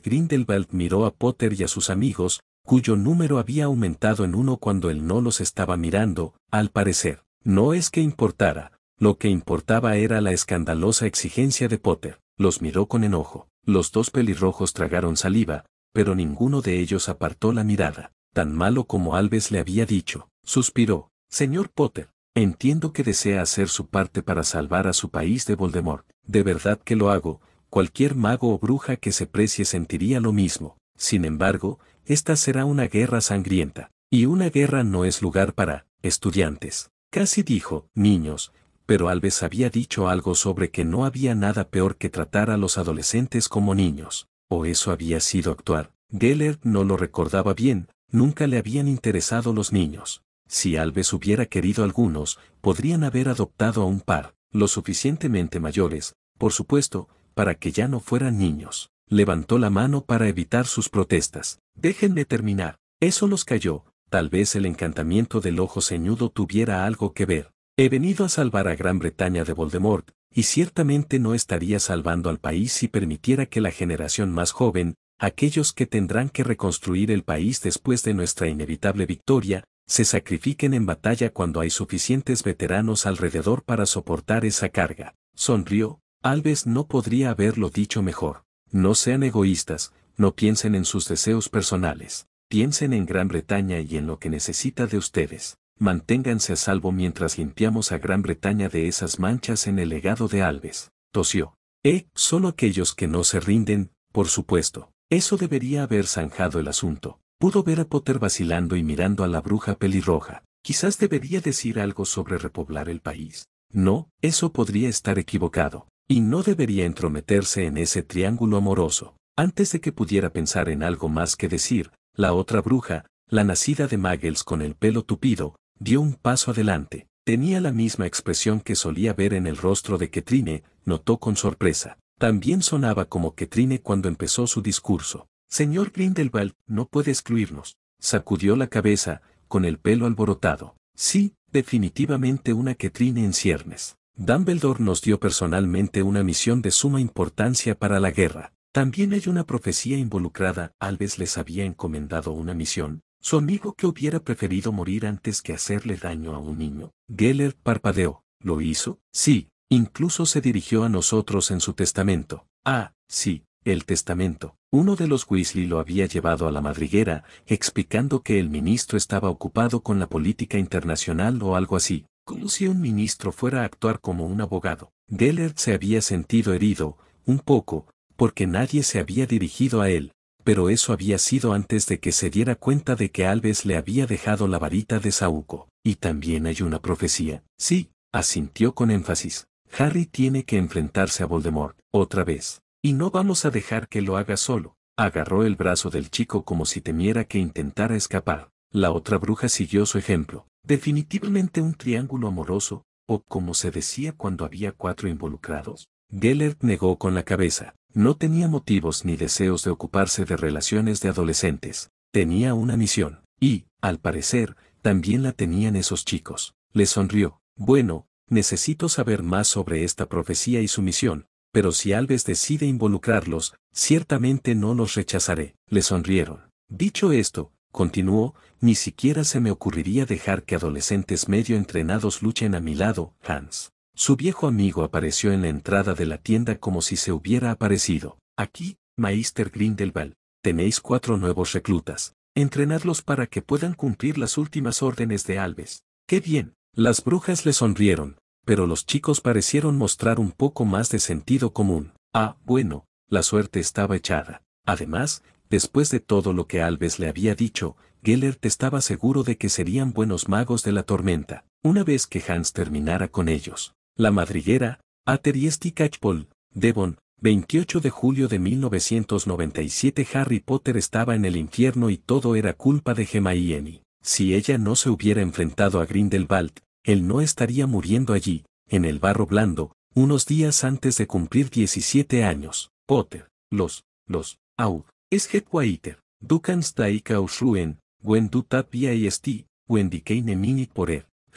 Grindelwald miró a Potter y a sus amigos, cuyo número había aumentado en uno cuando él no los estaba mirando, al parecer. No es que importara, lo que importaba era la escandalosa exigencia de Potter. Los miró con enojo. Los dos pelirrojos tragaron saliva, pero ninguno de ellos apartó la mirada. Tan malo como Alves le había dicho. Suspiró. Señor Potter, entiendo que desea hacer su parte para salvar a su país de Voldemort. De verdad que lo hago. Cualquier mago o bruja que se precie sentiría lo mismo. Sin embargo, esta será una guerra sangrienta. Y una guerra no es lugar para estudiantes. Casi dijo, niños, pero Alves había dicho algo sobre que no había nada peor que tratar a los adolescentes como niños. O eso había sido actuar. Geller no lo recordaba bien, nunca le habían interesado los niños. Si Alves hubiera querido algunos, podrían haber adoptado a un par, lo suficientemente mayores, por supuesto, para que ya no fueran niños levantó la mano para evitar sus protestas. Déjenme terminar. Eso los cayó. Tal vez el encantamiento del ojo ceñudo tuviera algo que ver. He venido a salvar a Gran Bretaña de Voldemort, y ciertamente no estaría salvando al país si permitiera que la generación más joven, aquellos que tendrán que reconstruir el país después de nuestra inevitable victoria, se sacrifiquen en batalla cuando hay suficientes veteranos alrededor para soportar esa carga. Sonrió, Alves no podría haberlo dicho mejor. No sean egoístas, no piensen en sus deseos personales, piensen en Gran Bretaña y en lo que necesita de ustedes. Manténganse a salvo mientras limpiamos a Gran Bretaña de esas manchas en el legado de Alves, tosió. Eh, solo aquellos que no se rinden, por supuesto. Eso debería haber zanjado el asunto. Pudo ver a Potter vacilando y mirando a la bruja pelirroja. Quizás debería decir algo sobre repoblar el país. No, eso podría estar equivocado. Y no debería entrometerse en ese triángulo amoroso. Antes de que pudiera pensar en algo más que decir, la otra bruja, la nacida de Muggles con el pelo tupido, dio un paso adelante. Tenía la misma expresión que solía ver en el rostro de Ketrine, notó con sorpresa. También sonaba como Ketrine cuando empezó su discurso. Señor Grindelwald, no puede excluirnos. Sacudió la cabeza, con el pelo alborotado. Sí, definitivamente una Ketrine en ciernes. Dumbledore nos dio personalmente una misión de suma importancia para la guerra. También hay una profecía involucrada, Alves les había encomendado una misión, su amigo que hubiera preferido morir antes que hacerle daño a un niño. Geller parpadeó. ¿Lo hizo? Sí. Incluso se dirigió a nosotros en su testamento. Ah, sí, el testamento. Uno de los Weasley lo había llevado a la madriguera, explicando que el ministro estaba ocupado con la política internacional o algo así. Como si un ministro fuera a actuar como un abogado. Gellert se había sentido herido, un poco, porque nadie se había dirigido a él, pero eso había sido antes de que se diera cuenta de que Alves le había dejado la varita de Saúco. Y también hay una profecía. Sí, asintió con énfasis. Harry tiene que enfrentarse a Voldemort, otra vez. Y no vamos a dejar que lo haga solo. Agarró el brazo del chico como si temiera que intentara escapar. La otra bruja siguió su ejemplo. Definitivamente un triángulo amoroso, o como se decía cuando había cuatro involucrados. Gellert negó con la cabeza. No tenía motivos ni deseos de ocuparse de relaciones de adolescentes. Tenía una misión. Y, al parecer, también la tenían esos chicos. Le sonrió. Bueno, necesito saber más sobre esta profecía y su misión, pero si Alves decide involucrarlos, ciertamente no los rechazaré. Le sonrieron. Dicho esto, continuó, ni siquiera se me ocurriría dejar que adolescentes medio entrenados luchen a mi lado, Hans. Su viejo amigo apareció en la entrada de la tienda como si se hubiera aparecido. Aquí, Maister Grindelwald, tenéis cuatro nuevos reclutas. Entrenadlos para que puedan cumplir las últimas órdenes de Alves. ¡Qué bien! Las brujas le sonrieron, pero los chicos parecieron mostrar un poco más de sentido común. Ah, bueno, la suerte estaba echada. Además, después de todo lo que Alves le había dicho, Gellert estaba seguro de que serían buenos magos de la tormenta, una vez que Hans terminara con ellos. La madriguera, Ateriesti Catchpole, Devon, 28 de julio de 1997 Harry Potter estaba en el infierno y todo era culpa de Hermione. Si ella no se hubiera enfrentado a Grindelwald, él no estaría muriendo allí, en el barro blando, unos días antes de cumplir 17 años. Potter, los, los, au, es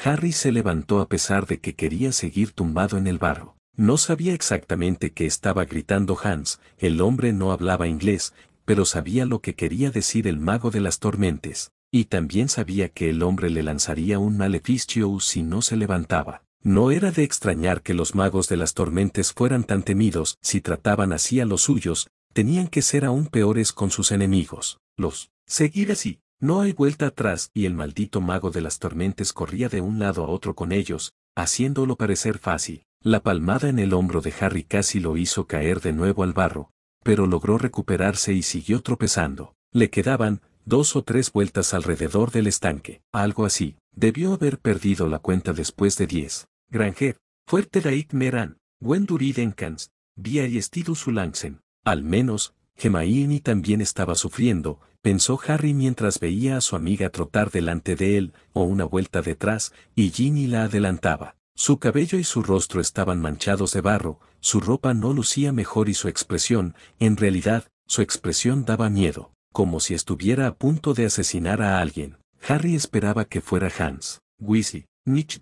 Harry se levantó a pesar de que quería seguir tumbado en el barro. No sabía exactamente qué estaba gritando Hans, el hombre no hablaba inglés, pero sabía lo que quería decir el mago de las tormentes. y también sabía que el hombre le lanzaría un maleficio si no se levantaba. No era de extrañar que los magos de las tormentes fueran tan temidos si trataban así a los suyos, tenían que ser aún peores con sus enemigos, los seguir así. No hay vuelta atrás y el maldito mago de las tormentas corría de un lado a otro con ellos, haciéndolo parecer fácil. La palmada en el hombro de Harry casi lo hizo caer de nuevo al barro, pero logró recuperarse y siguió tropezando. Le quedaban dos o tres vueltas alrededor del estanque, algo así. Debió haber perdido la cuenta después de diez. Granger, fuerte Daik Meran, Via y al menos, Gemaíni también estaba sufriendo, pensó Harry mientras veía a su amiga trotar delante de él, o una vuelta detrás, y Ginny la adelantaba. Su cabello y su rostro estaban manchados de barro, su ropa no lucía mejor y su expresión, en realidad, su expresión daba miedo, como si estuviera a punto de asesinar a alguien. Harry esperaba que fuera Hans. Wisi,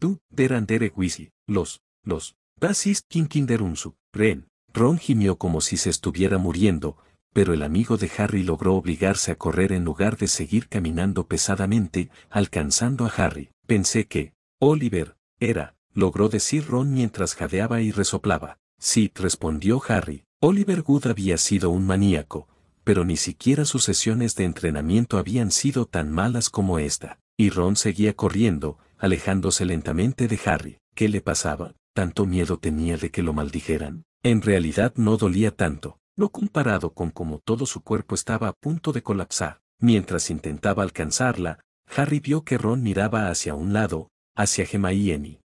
du derandere Wisi, los, los, Basis, Kinkinderunsu, Ren, Ron gimió como si se estuviera muriendo, pero el amigo de Harry logró obligarse a correr en lugar de seguir caminando pesadamente, alcanzando a Harry. Pensé que, Oliver, era, logró decir Ron mientras jadeaba y resoplaba. Sí, respondió Harry. Oliver Good había sido un maníaco, pero ni siquiera sus sesiones de entrenamiento habían sido tan malas como esta. Y Ron seguía corriendo, alejándose lentamente de Harry. ¿Qué le pasaba? Tanto miedo tenía de que lo maldijeran. En realidad no dolía tanto, no comparado con cómo todo su cuerpo estaba a punto de colapsar. Mientras intentaba alcanzarla, Harry vio que Ron miraba hacia un lado, hacia Gemma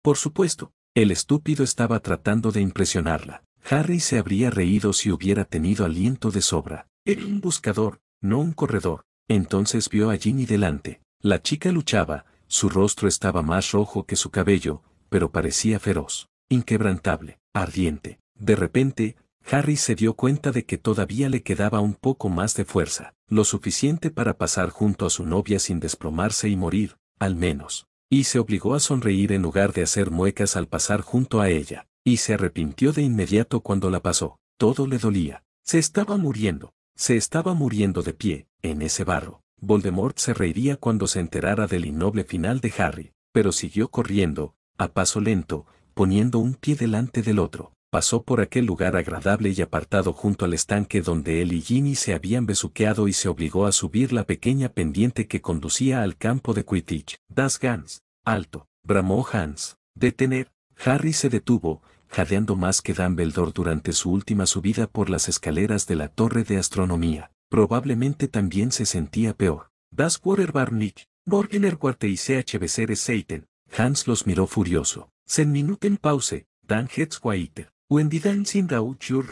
Por supuesto, el estúpido estaba tratando de impresionarla. Harry se habría reído si hubiera tenido aliento de sobra. Era un buscador, no un corredor. Entonces vio a Ginny delante. La chica luchaba, su rostro estaba más rojo que su cabello, pero parecía feroz, inquebrantable, ardiente. De repente, Harry se dio cuenta de que todavía le quedaba un poco más de fuerza, lo suficiente para pasar junto a su novia sin desplomarse y morir, al menos. Y se obligó a sonreír en lugar de hacer muecas al pasar junto a ella, y se arrepintió de inmediato cuando la pasó. Todo le dolía. Se estaba muriendo. Se estaba muriendo de pie, en ese barro. Voldemort se reiría cuando se enterara del innoble final de Harry, pero siguió corriendo, a paso lento, poniendo un pie delante del otro pasó por aquel lugar agradable y apartado junto al estanque donde él y Ginny se habían besuqueado y se obligó a subir la pequeña pendiente que conducía al campo de Quidditch. Das Gans, alto, bramó Hans. Detener. Harry se detuvo, jadeando más que Dumbledore durante su última subida por las escaleras de la torre de astronomía. Probablemente también se sentía peor. Das Waterbarnick, Borgener y de Seiten. Hans los miró furioso. Sen minuten pause, dan When sin Einstein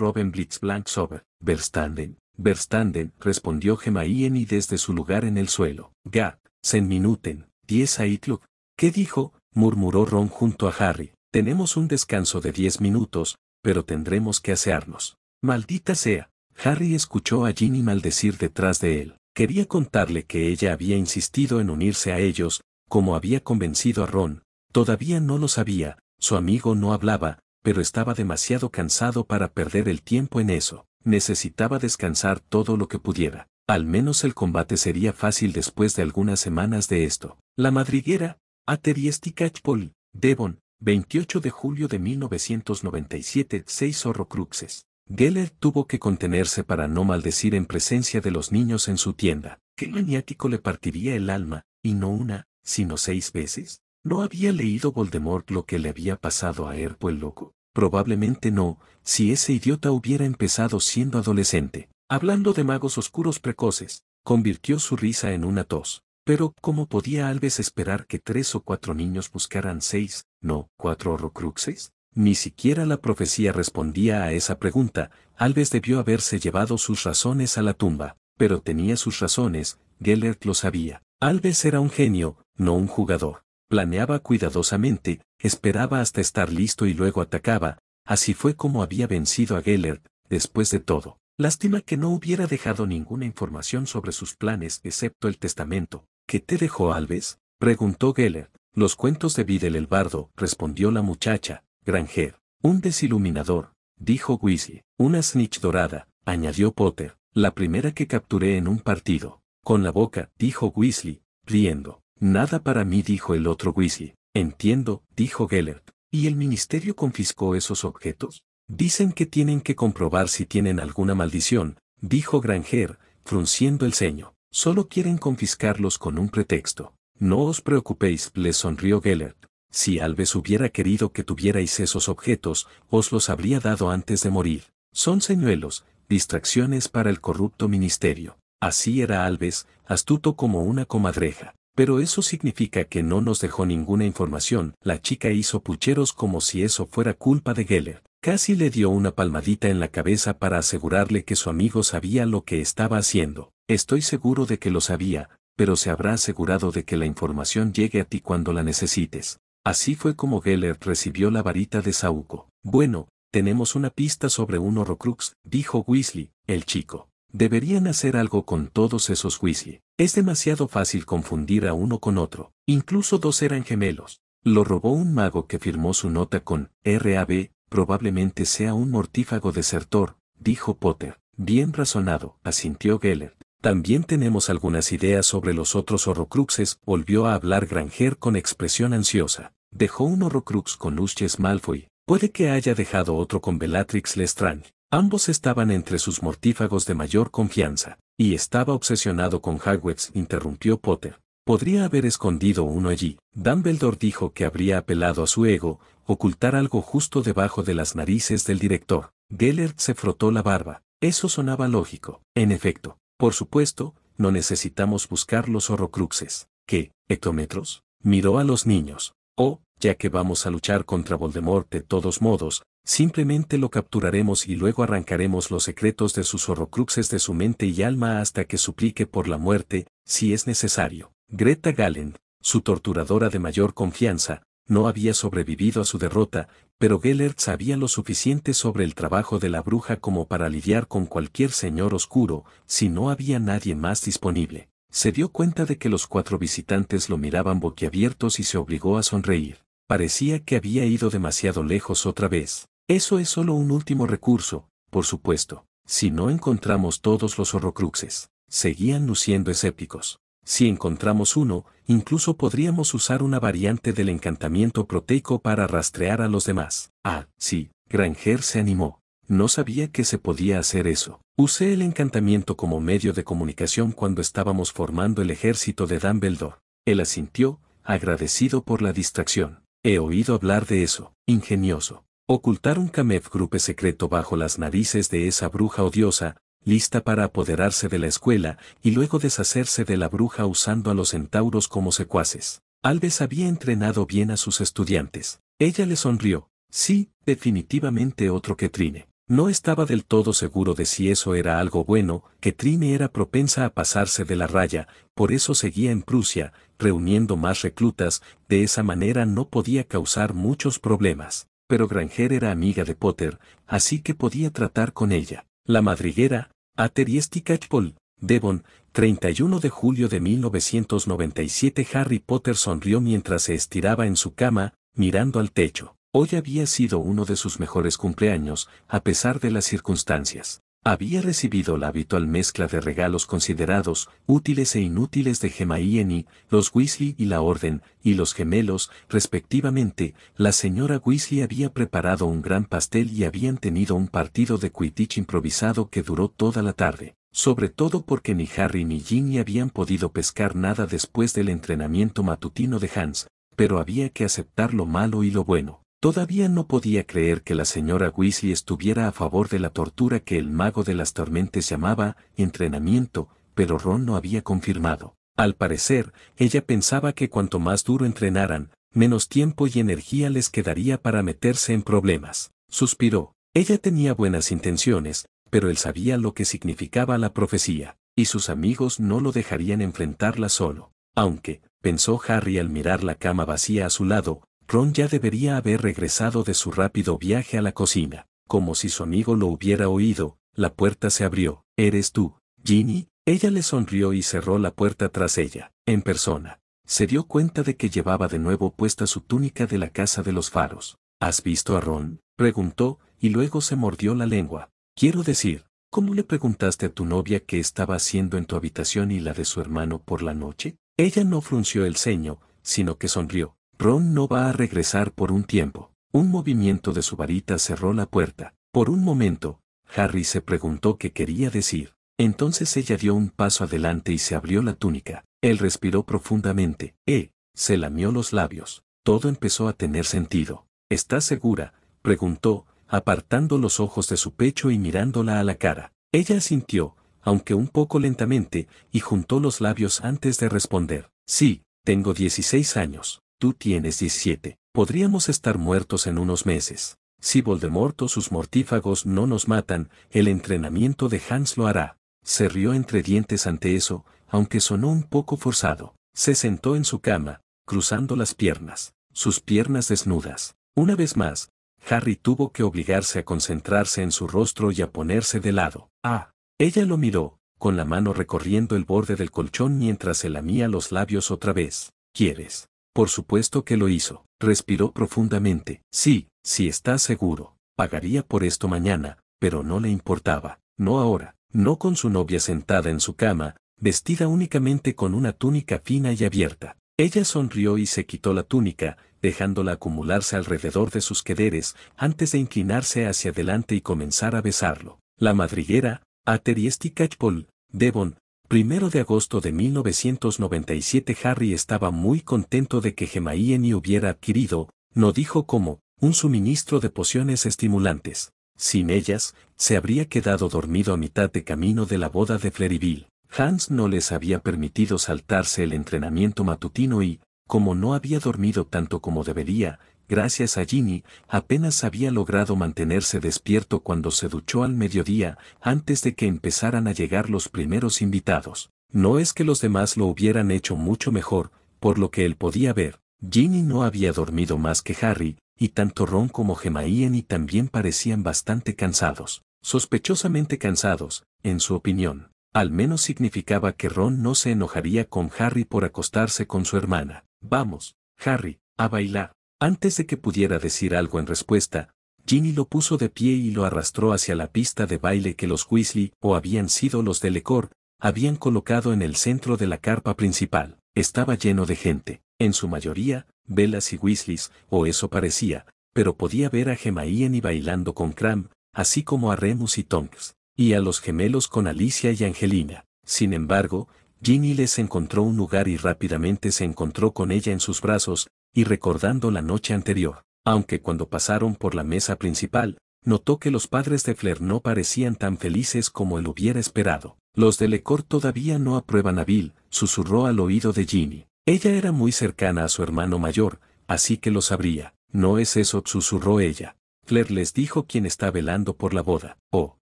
Robin Blitzblank sober, Verstanden, Verstanden, respondió Gemaien y desde su lugar en el suelo. «Ga, sen minuten, 10 Aitluk. ¿Qué dijo? murmuró Ron junto a Harry. Tenemos un descanso de diez minutos, pero tendremos que asearnos. Maldita sea. Harry escuchó a Ginny maldecir detrás de él. Quería contarle que ella había insistido en unirse a ellos, como había convencido a Ron. Todavía no lo sabía, su amigo no hablaba, pero estaba demasiado cansado para perder el tiempo en eso. Necesitaba descansar todo lo que pudiera. Al menos el combate sería fácil después de algunas semanas de esto. La madriguera, Ateriesti Catchpole, Devon, 28 de julio de 1997, 6 horrocruxes. Geller tuvo que contenerse para no maldecir en presencia de los niños en su tienda. ¿Qué maniático le partiría el alma, y no una, sino seis veces? ¿No había leído Voldemort lo que le había pasado a Erpo el loco? Probablemente no, si ese idiota hubiera empezado siendo adolescente. Hablando de magos oscuros precoces, convirtió su risa en una tos. Pero, ¿cómo podía Alves esperar que tres o cuatro niños buscaran seis, no, cuatro horrocruxes? Ni siquiera la profecía respondía a esa pregunta, Alves debió haberse llevado sus razones a la tumba, pero tenía sus razones, Gellert lo sabía. Alves era un genio, no un jugador. Planeaba cuidadosamente, esperaba hasta estar listo y luego atacaba, así fue como había vencido a Gellert, después de todo. Lástima que no hubiera dejado ninguna información sobre sus planes excepto el testamento. ¿Qué te dejó Alves? preguntó Gellert. Los cuentos de Videl el Bardo, respondió la muchacha, Granger. Un desiluminador, dijo Weasley. Una snitch dorada, añadió Potter. La primera que capturé en un partido. Con la boca, dijo Weasley, riendo. Nada para mí, dijo el otro Whisky. Entiendo, dijo Gellert. ¿Y el ministerio confiscó esos objetos? Dicen que tienen que comprobar si tienen alguna maldición, dijo Granger, frunciendo el ceño. Solo quieren confiscarlos con un pretexto. No os preocupéis, le sonrió Gellert. Si Alves hubiera querido que tuvierais esos objetos, os los habría dado antes de morir. Son señuelos, distracciones para el corrupto ministerio. Así era Alves, astuto como una comadreja. Pero eso significa que no nos dejó ninguna información, la chica hizo pucheros como si eso fuera culpa de Geller. Casi le dio una palmadita en la cabeza para asegurarle que su amigo sabía lo que estaba haciendo. Estoy seguro de que lo sabía, pero se habrá asegurado de que la información llegue a ti cuando la necesites. Así fue como Geller recibió la varita de Sauco. Bueno, tenemos una pista sobre un Horrocrux, dijo Weasley, el chico. Deberían hacer algo con todos esos Weasley. Es demasiado fácil confundir a uno con otro. Incluso dos eran gemelos. Lo robó un mago que firmó su nota con RAB, probablemente sea un mortífago desertor, dijo Potter. Bien razonado, asintió Gellert. También tenemos algunas ideas sobre los otros horrocruxes, volvió a hablar Granger con expresión ansiosa. Dejó un horrocrux con Lucius Malfoy. Puede que haya dejado otro con Bellatrix Lestrange. Ambos estaban entre sus mortífagos de mayor confianza, y estaba obsesionado con Hagwex, interrumpió Potter. Podría haber escondido uno allí. Dumbledore dijo que habría apelado a su ego, ocultar algo justo debajo de las narices del director. Gellert se frotó la barba. Eso sonaba lógico. En efecto, por supuesto, no necesitamos buscar los horrocruxes. ¿Qué, hectómetros? Miró a los niños. Oh, ya que vamos a luchar contra Voldemort de todos modos, Simplemente lo capturaremos y luego arrancaremos los secretos de sus horrocruxes de su mente y alma hasta que suplique por la muerte, si es necesario. Greta Galen, su torturadora de mayor confianza, no había sobrevivido a su derrota, pero Gellert sabía lo suficiente sobre el trabajo de la bruja como para lidiar con cualquier señor oscuro, si no había nadie más disponible. Se dio cuenta de que los cuatro visitantes lo miraban boquiabiertos y se obligó a sonreír. Parecía que había ido demasiado lejos otra vez. Eso es solo un último recurso, por supuesto. Si no encontramos todos los horrocruxes, seguían luciendo escépticos. Si encontramos uno, incluso podríamos usar una variante del encantamiento proteico para rastrear a los demás. Ah, sí, Granger se animó. No sabía que se podía hacer eso. Usé el encantamiento como medio de comunicación cuando estábamos formando el ejército de Dumbledore. Él asintió, agradecido por la distracción. He oído hablar de eso, ingenioso. Ocultar un Kamef secreto bajo las narices de esa bruja odiosa, lista para apoderarse de la escuela y luego deshacerse de la bruja usando a los centauros como secuaces. Alves había entrenado bien a sus estudiantes. Ella le sonrió. Sí, definitivamente otro que Trine. No estaba del todo seguro de si eso era algo bueno, que Trine era propensa a pasarse de la raya, por eso seguía en Prusia, reuniendo más reclutas, de esa manera no podía causar muchos problemas pero Granger era amiga de Potter, así que podía tratar con ella. La madriguera, Ateriesti Catchpole, Devon, 31 de julio de 1997 Harry Potter sonrió mientras se estiraba en su cama, mirando al techo. Hoy había sido uno de sus mejores cumpleaños, a pesar de las circunstancias. Había recibido la habitual mezcla de regalos considerados útiles e inútiles de Gemma y los Weasley y la Orden, y los gemelos, respectivamente. La señora Weasley había preparado un gran pastel y habían tenido un partido de quidditch improvisado que duró toda la tarde, sobre todo porque ni Harry ni Ginny habían podido pescar nada después del entrenamiento matutino de Hans, pero había que aceptar lo malo y lo bueno. Todavía no podía creer que la señora Weasley estuviera a favor de la tortura que el mago de las tormentes llamaba entrenamiento, pero Ron no había confirmado. Al parecer, ella pensaba que cuanto más duro entrenaran, menos tiempo y energía les quedaría para meterse en problemas. Suspiró. Ella tenía buenas intenciones, pero él sabía lo que significaba la profecía, y sus amigos no lo dejarían enfrentarla solo. Aunque, pensó Harry al mirar la cama vacía a su lado, Ron ya debería haber regresado de su rápido viaje a la cocina. Como si su amigo lo hubiera oído, la puerta se abrió. ¿Eres tú, Ginny? Ella le sonrió y cerró la puerta tras ella, en persona. Se dio cuenta de que llevaba de nuevo puesta su túnica de la casa de los faros. ¿Has visto a Ron? preguntó, y luego se mordió la lengua. Quiero decir, ¿cómo le preguntaste a tu novia qué estaba haciendo en tu habitación y la de su hermano por la noche? Ella no frunció el ceño, sino que sonrió. Ron no va a regresar por un tiempo. Un movimiento de su varita cerró la puerta. Por un momento, Harry se preguntó qué quería decir. Entonces ella dio un paso adelante y se abrió la túnica. Él respiró profundamente. Eh, se lamió los labios. Todo empezó a tener sentido. ¿Estás segura? preguntó, apartando los ojos de su pecho y mirándola a la cara. Ella sintió, aunque un poco lentamente, y juntó los labios antes de responder. Sí, tengo 16 años. Tú tienes 17. Podríamos estar muertos en unos meses. Si Voldemort o sus mortífagos no nos matan, el entrenamiento de Hans lo hará. Se rió entre dientes ante eso, aunque sonó un poco forzado. Se sentó en su cama, cruzando las piernas, sus piernas desnudas. Una vez más, Harry tuvo que obligarse a concentrarse en su rostro y a ponerse de lado. Ah, ella lo miró, con la mano recorriendo el borde del colchón mientras se lamía los labios otra vez. ¿Quieres? Por supuesto que lo hizo. Respiró profundamente. Sí, si está seguro. Pagaría por esto mañana, pero no le importaba. No ahora. No con su novia sentada en su cama, vestida únicamente con una túnica fina y abierta. Ella sonrió y se quitó la túnica, dejándola acumularse alrededor de sus quederes, antes de inclinarse hacia adelante y comenzar a besarlo. La madriguera, Ateriesti Catchpole, Devon, Primero de agosto de 1997 Harry estaba muy contento de que y hubiera adquirido, no dijo cómo, un suministro de pociones estimulantes. Sin ellas, se habría quedado dormido a mitad de camino de la boda de Fleriville. Hans no les había permitido saltarse el entrenamiento matutino y, como no había dormido tanto como debería, gracias a Ginny, apenas había logrado mantenerse despierto cuando se duchó al mediodía, antes de que empezaran a llegar los primeros invitados. No es que los demás lo hubieran hecho mucho mejor, por lo que él podía ver, Ginny no había dormido más que Harry, y tanto Ron como Gemma y también parecían bastante cansados, sospechosamente cansados, en su opinión. Al menos significaba que Ron no se enojaría con Harry por acostarse con su hermana. Vamos, Harry, a bailar. Antes de que pudiera decir algo en respuesta, Ginny lo puso de pie y lo arrastró hacia la pista de baile que los Weasley, o habían sido los de Lecor, habían colocado en el centro de la carpa principal. Estaba lleno de gente, en su mayoría, velas y Weasleys, o eso parecía, pero podía ver a gemma y bailando con Cram, así como a Remus y Tonks, y a los gemelos con Alicia y Angelina. Sin embargo, Ginny les encontró un lugar y rápidamente se encontró con ella en sus brazos, y recordando la noche anterior, aunque cuando pasaron por la mesa principal, notó que los padres de Flair no parecían tan felices como él hubiera esperado. Los de Lecor todavía no aprueban a Bill, susurró al oído de Ginny. Ella era muy cercana a su hermano mayor, así que lo sabría. No es eso, susurró ella. Flair les dijo quién está velando por la boda. Oh,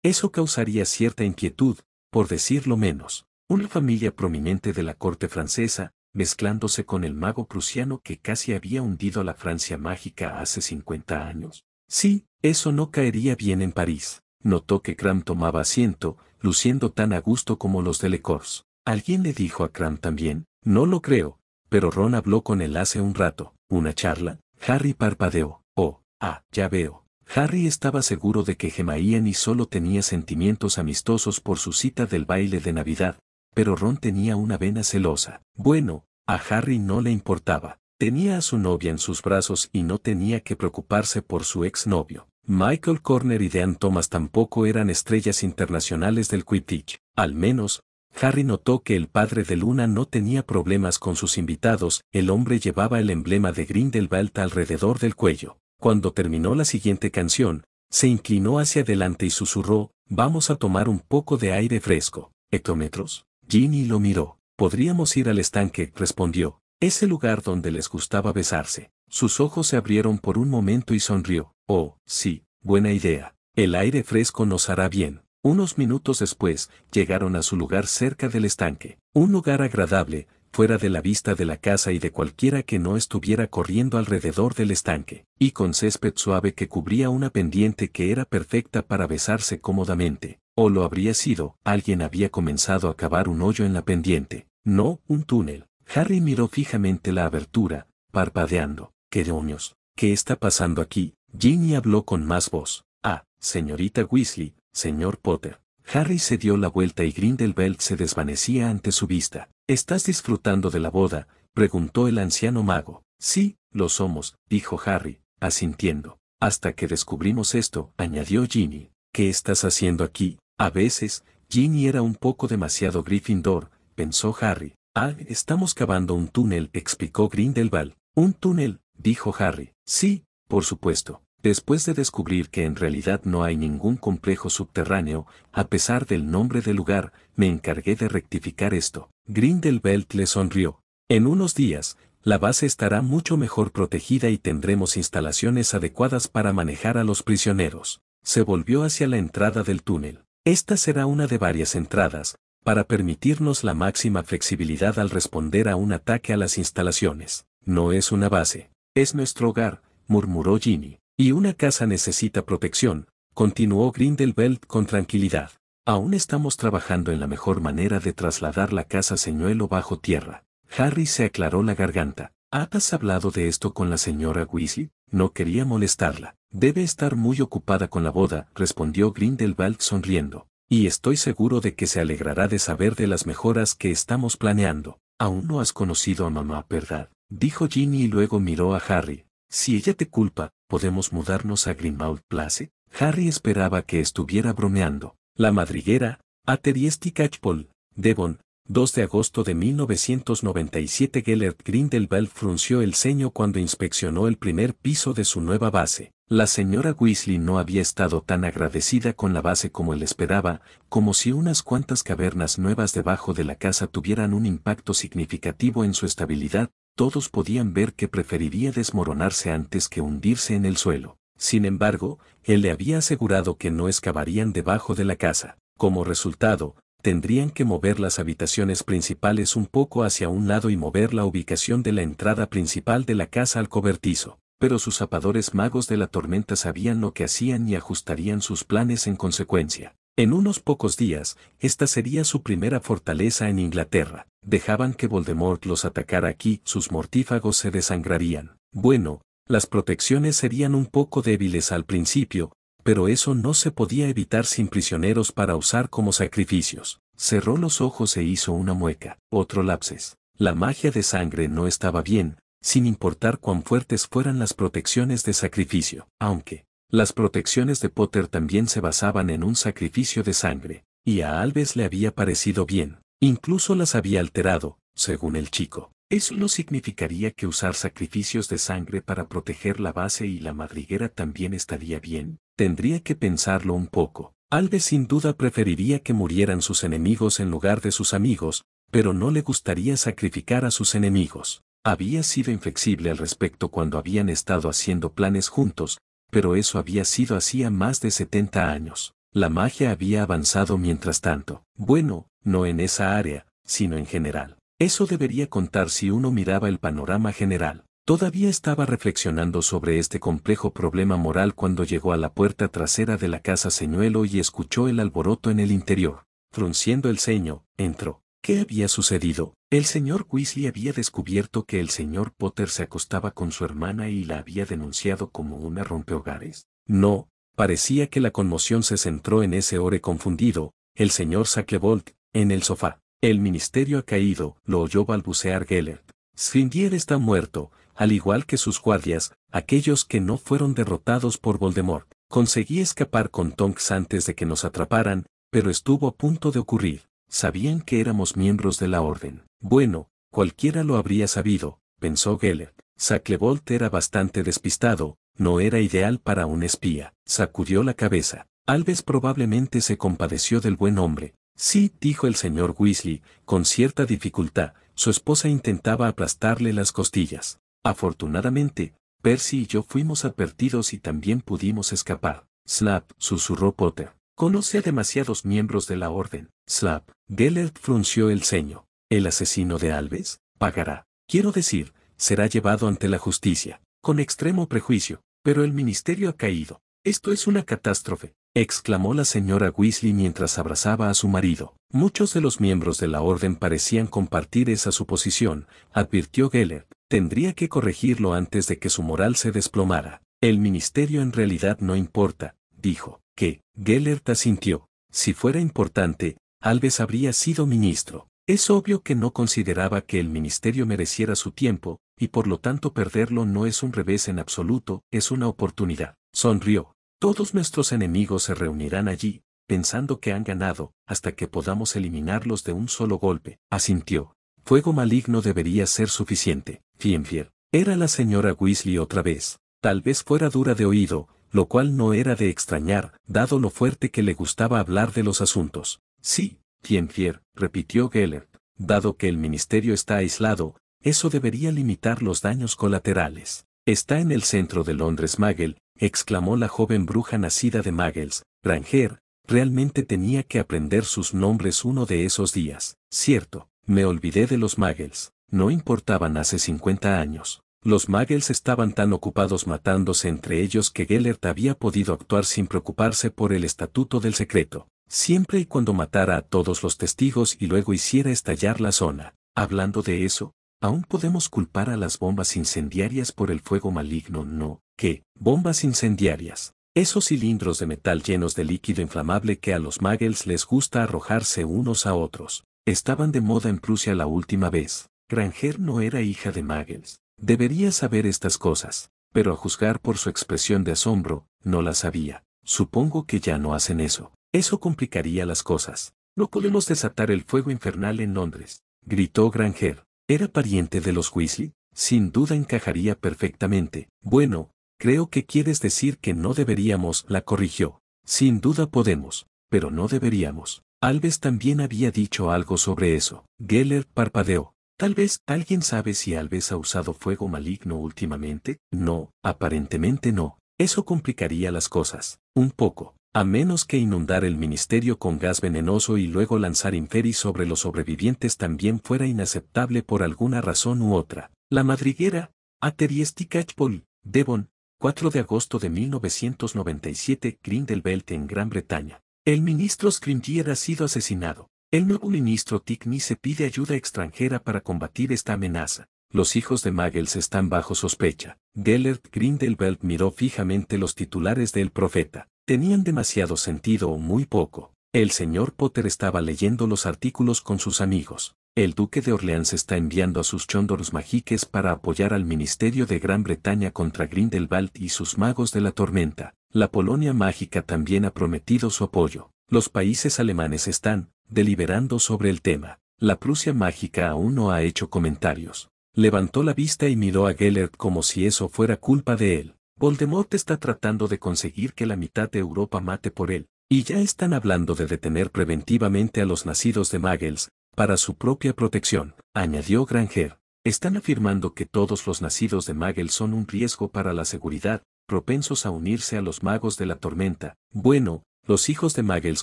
eso causaría cierta inquietud, por decirlo menos. Una familia prominente de la corte francesa, mezclándose con el mago prusiano que casi había hundido la Francia mágica hace 50 años. Sí, eso no caería bien en París. Notó que Cram tomaba asiento, luciendo tan a gusto como los de Lecors. Alguien le dijo a Cram también, no lo creo, pero Ron habló con él hace un rato, una charla, Harry parpadeó, oh, ah, ya veo. Harry estaba seguro de que Ian y solo tenía sentimientos amistosos por su cita del baile de Navidad, pero Ron tenía una vena celosa. Bueno, a Harry no le importaba. Tenía a su novia en sus brazos y no tenía que preocuparse por su exnovio. Michael Corner y Dean Thomas tampoco eran estrellas internacionales del Quidditch. Al menos, Harry notó que el padre de Luna no tenía problemas con sus invitados, el hombre llevaba el emblema de Grindelwald alrededor del cuello. Cuando terminó la siguiente canción, se inclinó hacia adelante y susurró, vamos a tomar un poco de aire fresco. ¿Hectómetros? Ginny lo miró. Podríamos ir al estanque, respondió. Ese lugar donde les gustaba besarse. Sus ojos se abrieron por un momento y sonrió. Oh, sí, buena idea. El aire fresco nos hará bien. Unos minutos después, llegaron a su lugar cerca del estanque. Un lugar agradable, fuera de la vista de la casa y de cualquiera que no estuviera corriendo alrededor del estanque, y con césped suave que cubría una pendiente que era perfecta para besarse cómodamente o lo habría sido, alguien había comenzado a cavar un hoyo en la pendiente, no, un túnel. Harry miró fijamente la abertura, parpadeando. ¿Qué demonios? ¿Qué está pasando aquí? Ginny habló con más voz. Ah, señorita Weasley, señor Potter. Harry se dio la vuelta y Grindelwald se desvanecía ante su vista. ¿Estás disfrutando de la boda? preguntó el anciano mago. Sí, lo somos, dijo Harry, asintiendo. Hasta que descubrimos esto, añadió Ginny. ¿Qué estás haciendo aquí? A veces, Ginny era un poco demasiado Gryffindor, pensó Harry. Ah, estamos cavando un túnel, explicó Grindelwald. Un túnel, dijo Harry. Sí, por supuesto. Después de descubrir que en realidad no hay ningún complejo subterráneo, a pesar del nombre del lugar, me encargué de rectificar esto. Grindelwald le sonrió. En unos días, la base estará mucho mejor protegida y tendremos instalaciones adecuadas para manejar a los prisioneros. Se volvió hacia la entrada del túnel. Esta será una de varias entradas, para permitirnos la máxima flexibilidad al responder a un ataque a las instalaciones. No es una base, es nuestro hogar, murmuró Ginny. Y una casa necesita protección, continuó Grindelwald con tranquilidad. Aún estamos trabajando en la mejor manera de trasladar la casa señuelo bajo tierra. Harry se aclaró la garganta. ¿Has hablado de esto con la señora Weasley? No quería molestarla. Debe estar muy ocupada con la boda, respondió Grindelwald sonriendo. Y estoy seguro de que se alegrará de saber de las mejoras que estamos planeando. Aún no has conocido a mamá, ¿verdad? Dijo Ginny y luego miró a Harry. Si ella te culpa, ¿podemos mudarnos a Grimmauld Place? Harry esperaba que estuviera bromeando. La madriguera, Ateriesti Catchpole, Devon, 2 de agosto de 1997 Gellert Grindelwald frunció el ceño cuando inspeccionó el primer piso de su nueva base. La señora Weasley no había estado tan agradecida con la base como él esperaba, como si unas cuantas cavernas nuevas debajo de la casa tuvieran un impacto significativo en su estabilidad, todos podían ver que preferiría desmoronarse antes que hundirse en el suelo. Sin embargo, él le había asegurado que no excavarían debajo de la casa. Como resultado, tendrían que mover las habitaciones principales un poco hacia un lado y mover la ubicación de la entrada principal de la casa al cobertizo. Pero sus zapadores magos de la tormenta sabían lo que hacían y ajustarían sus planes en consecuencia. En unos pocos días, esta sería su primera fortaleza en Inglaterra. Dejaban que Voldemort los atacara aquí, sus mortífagos se desangrarían. Bueno, las protecciones serían un poco débiles al principio, pero eso no se podía evitar sin prisioneros para usar como sacrificios. Cerró los ojos e hizo una mueca. Otro lapses. La magia de sangre no estaba bien, sin importar cuán fuertes fueran las protecciones de sacrificio, aunque las protecciones de Potter también se basaban en un sacrificio de sangre, y a Alves le había parecido bien, incluso las había alterado, según el chico. Eso no significaría que usar sacrificios de sangre para proteger la base y la madriguera también estaría bien, tendría que pensarlo un poco. Alde sin duda preferiría que murieran sus enemigos en lugar de sus amigos, pero no le gustaría sacrificar a sus enemigos. Había sido inflexible al respecto cuando habían estado haciendo planes juntos, pero eso había sido hacía más de 70 años. La magia había avanzado mientras tanto. Bueno, no en esa área, sino en general. Eso debería contar si uno miraba el panorama general. Todavía estaba reflexionando sobre este complejo problema moral cuando llegó a la puerta trasera de la casa señuelo y escuchó el alboroto en el interior. Frunciendo el ceño, entró. ¿Qué había sucedido? El señor Weasley había descubierto que el señor Potter se acostaba con su hermana y la había denunciado como una rompehogares. No, parecía que la conmoción se centró en ese ore confundido, el señor Sackebolt, en el sofá. El ministerio ha caído, lo oyó balbucear Gellert. Sfindier está muerto, al igual que sus guardias, aquellos que no fueron derrotados por Voldemort. Conseguí escapar con Tonks antes de que nos atraparan, pero estuvo a punto de ocurrir. Sabían que éramos miembros de la Orden. Bueno, cualquiera lo habría sabido, pensó Gellert. «Saclevolt era bastante despistado, no era ideal para un espía. Sacudió la cabeza. Alves probablemente se compadeció del buen hombre, Sí, dijo el señor Weasley, con cierta dificultad, su esposa intentaba aplastarle las costillas. Afortunadamente, Percy y yo fuimos advertidos y también pudimos escapar. Slap, susurró Potter. Conoce a demasiados miembros de la orden. Slap. Gellert frunció el ceño. El asesino de Alves pagará. Quiero decir, será llevado ante la justicia, con extremo prejuicio, pero el ministerio ha caído. Esto es una catástrofe exclamó la señora Weasley mientras abrazaba a su marido. Muchos de los miembros de la orden parecían compartir esa suposición, advirtió Gellert, Tendría que corregirlo antes de que su moral se desplomara. El ministerio en realidad no importa, dijo, que, Gellert asintió, si fuera importante, Alves habría sido ministro. Es obvio que no consideraba que el ministerio mereciera su tiempo, y por lo tanto perderlo no es un revés en absoluto, es una oportunidad. Sonrió, todos nuestros enemigos se reunirán allí, pensando que han ganado, hasta que podamos eliminarlos de un solo golpe, asintió. Fuego maligno debería ser suficiente. Fienfier. Era la señora Weasley otra vez. Tal vez fuera dura de oído, lo cual no era de extrañar, dado lo fuerte que le gustaba hablar de los asuntos. Sí, Fienfier, repitió Gellert. Dado que el ministerio está aislado, eso debería limitar los daños colaterales. Está en el centro de Londres Magel, exclamó la joven bruja nacida de Muggles, «Ranger, realmente tenía que aprender sus nombres uno de esos días. Cierto, me olvidé de los Magels. no importaban hace 50 años. Los Muggles estaban tan ocupados matándose entre ellos que Gellert había podido actuar sin preocuparse por el estatuto del secreto, siempre y cuando matara a todos los testigos y luego hiciera estallar la zona. Hablando de eso, Aún podemos culpar a las bombas incendiarias por el fuego maligno, no, ¿Qué? bombas incendiarias. Esos cilindros de metal llenos de líquido inflamable que a los muggles les gusta arrojarse unos a otros. Estaban de moda en Prusia la última vez. Granger no era hija de muggles. Debería saber estas cosas, pero a juzgar por su expresión de asombro, no las sabía. Supongo que ya no hacen eso. Eso complicaría las cosas. No podemos desatar el fuego infernal en Londres, gritó Granger. ¿Era pariente de los Weasley? Sin duda encajaría perfectamente. Bueno, creo que quieres decir que no deberíamos, la corrigió. Sin duda podemos, pero no deberíamos. Alves también había dicho algo sobre eso. Geller parpadeó. Tal vez alguien sabe si Alves ha usado fuego maligno últimamente. No, aparentemente no. Eso complicaría las cosas. Un poco. A menos que inundar el ministerio con gas venenoso y luego lanzar inferi sobre los sobrevivientes también fuera inaceptable por alguna razón u otra. La madriguera, Ateriesti Catchpole, Devon, 4 de agosto de 1997, Grindelwald en Gran Bretaña. El ministro Scrimgeour ha sido asesinado. El nuevo ministro Tickney se pide ayuda extranjera para combatir esta amenaza. Los hijos de Magels están bajo sospecha. Gellert Grindelwald miró fijamente los titulares del profeta tenían demasiado sentido o muy poco. El señor Potter estaba leyendo los artículos con sus amigos. El duque de Orleans está enviando a sus chóndoros magiques para apoyar al Ministerio de Gran Bretaña contra Grindelwald y sus magos de la tormenta. La Polonia mágica también ha prometido su apoyo. Los países alemanes están deliberando sobre el tema. La Prusia mágica aún no ha hecho comentarios. Levantó la vista y miró a Gellert como si eso fuera culpa de él. Voldemort está tratando de conseguir que la mitad de Europa mate por él, y ya están hablando de detener preventivamente a los nacidos de Muggles, para su propia protección, añadió Granger. Están afirmando que todos los nacidos de Muggles son un riesgo para la seguridad, propensos a unirse a los magos de la tormenta. Bueno, los hijos de Muggles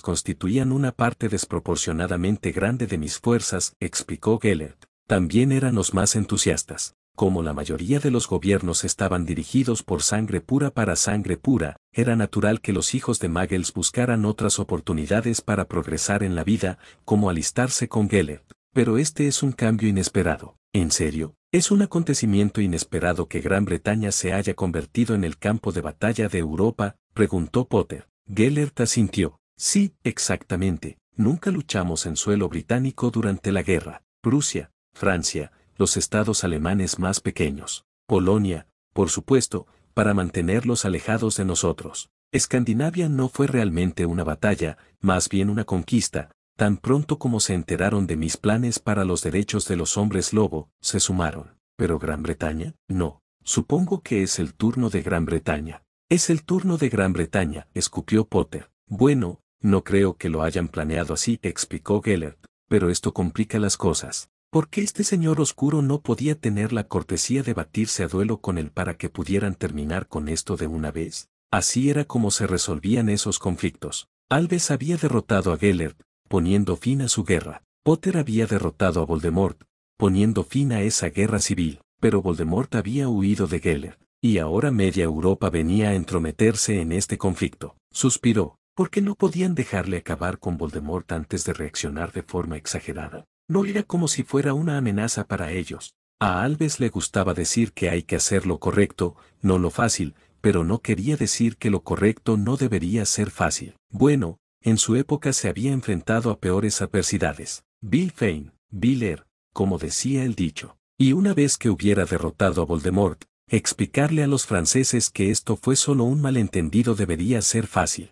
constituían una parte desproporcionadamente grande de mis fuerzas, explicó Gellert. También eran los más entusiastas como la mayoría de los gobiernos estaban dirigidos por sangre pura para sangre pura, era natural que los hijos de Magels buscaran otras oportunidades para progresar en la vida, como alistarse con Gellert. Pero este es un cambio inesperado. En serio, es un acontecimiento inesperado que Gran Bretaña se haya convertido en el campo de batalla de Europa, preguntó Potter. Gellert asintió. Sí, exactamente. Nunca luchamos en suelo británico durante la guerra. Prusia, Francia, los estados alemanes más pequeños, Polonia, por supuesto, para mantenerlos alejados de nosotros. Escandinavia no fue realmente una batalla, más bien una conquista, tan pronto como se enteraron de mis planes para los derechos de los hombres lobo, se sumaron. Pero Gran Bretaña, no. Supongo que es el turno de Gran Bretaña. Es el turno de Gran Bretaña, escupió Potter. Bueno, no creo que lo hayan planeado así, explicó Gellert, pero esto complica las cosas. Porque este señor oscuro no podía tener la cortesía de batirse a duelo con él para que pudieran terminar con esto de una vez? Así era como se resolvían esos conflictos. Alves había derrotado a Gellert, poniendo fin a su guerra. Potter había derrotado a Voldemort, poniendo fin a esa guerra civil. Pero Voldemort había huido de Gellert, y ahora media Europa venía a entrometerse en este conflicto. Suspiró, porque no podían dejarle acabar con Voldemort antes de reaccionar de forma exagerada. No era como si fuera una amenaza para ellos. A Alves le gustaba decir que hay que hacer lo correcto, no lo fácil, pero no quería decir que lo correcto no debería ser fácil. Bueno, en su época se había enfrentado a peores adversidades. Bill Fane, Biller, como decía el dicho. Y una vez que hubiera derrotado a Voldemort, explicarle a los franceses que esto fue solo un malentendido debería ser fácil.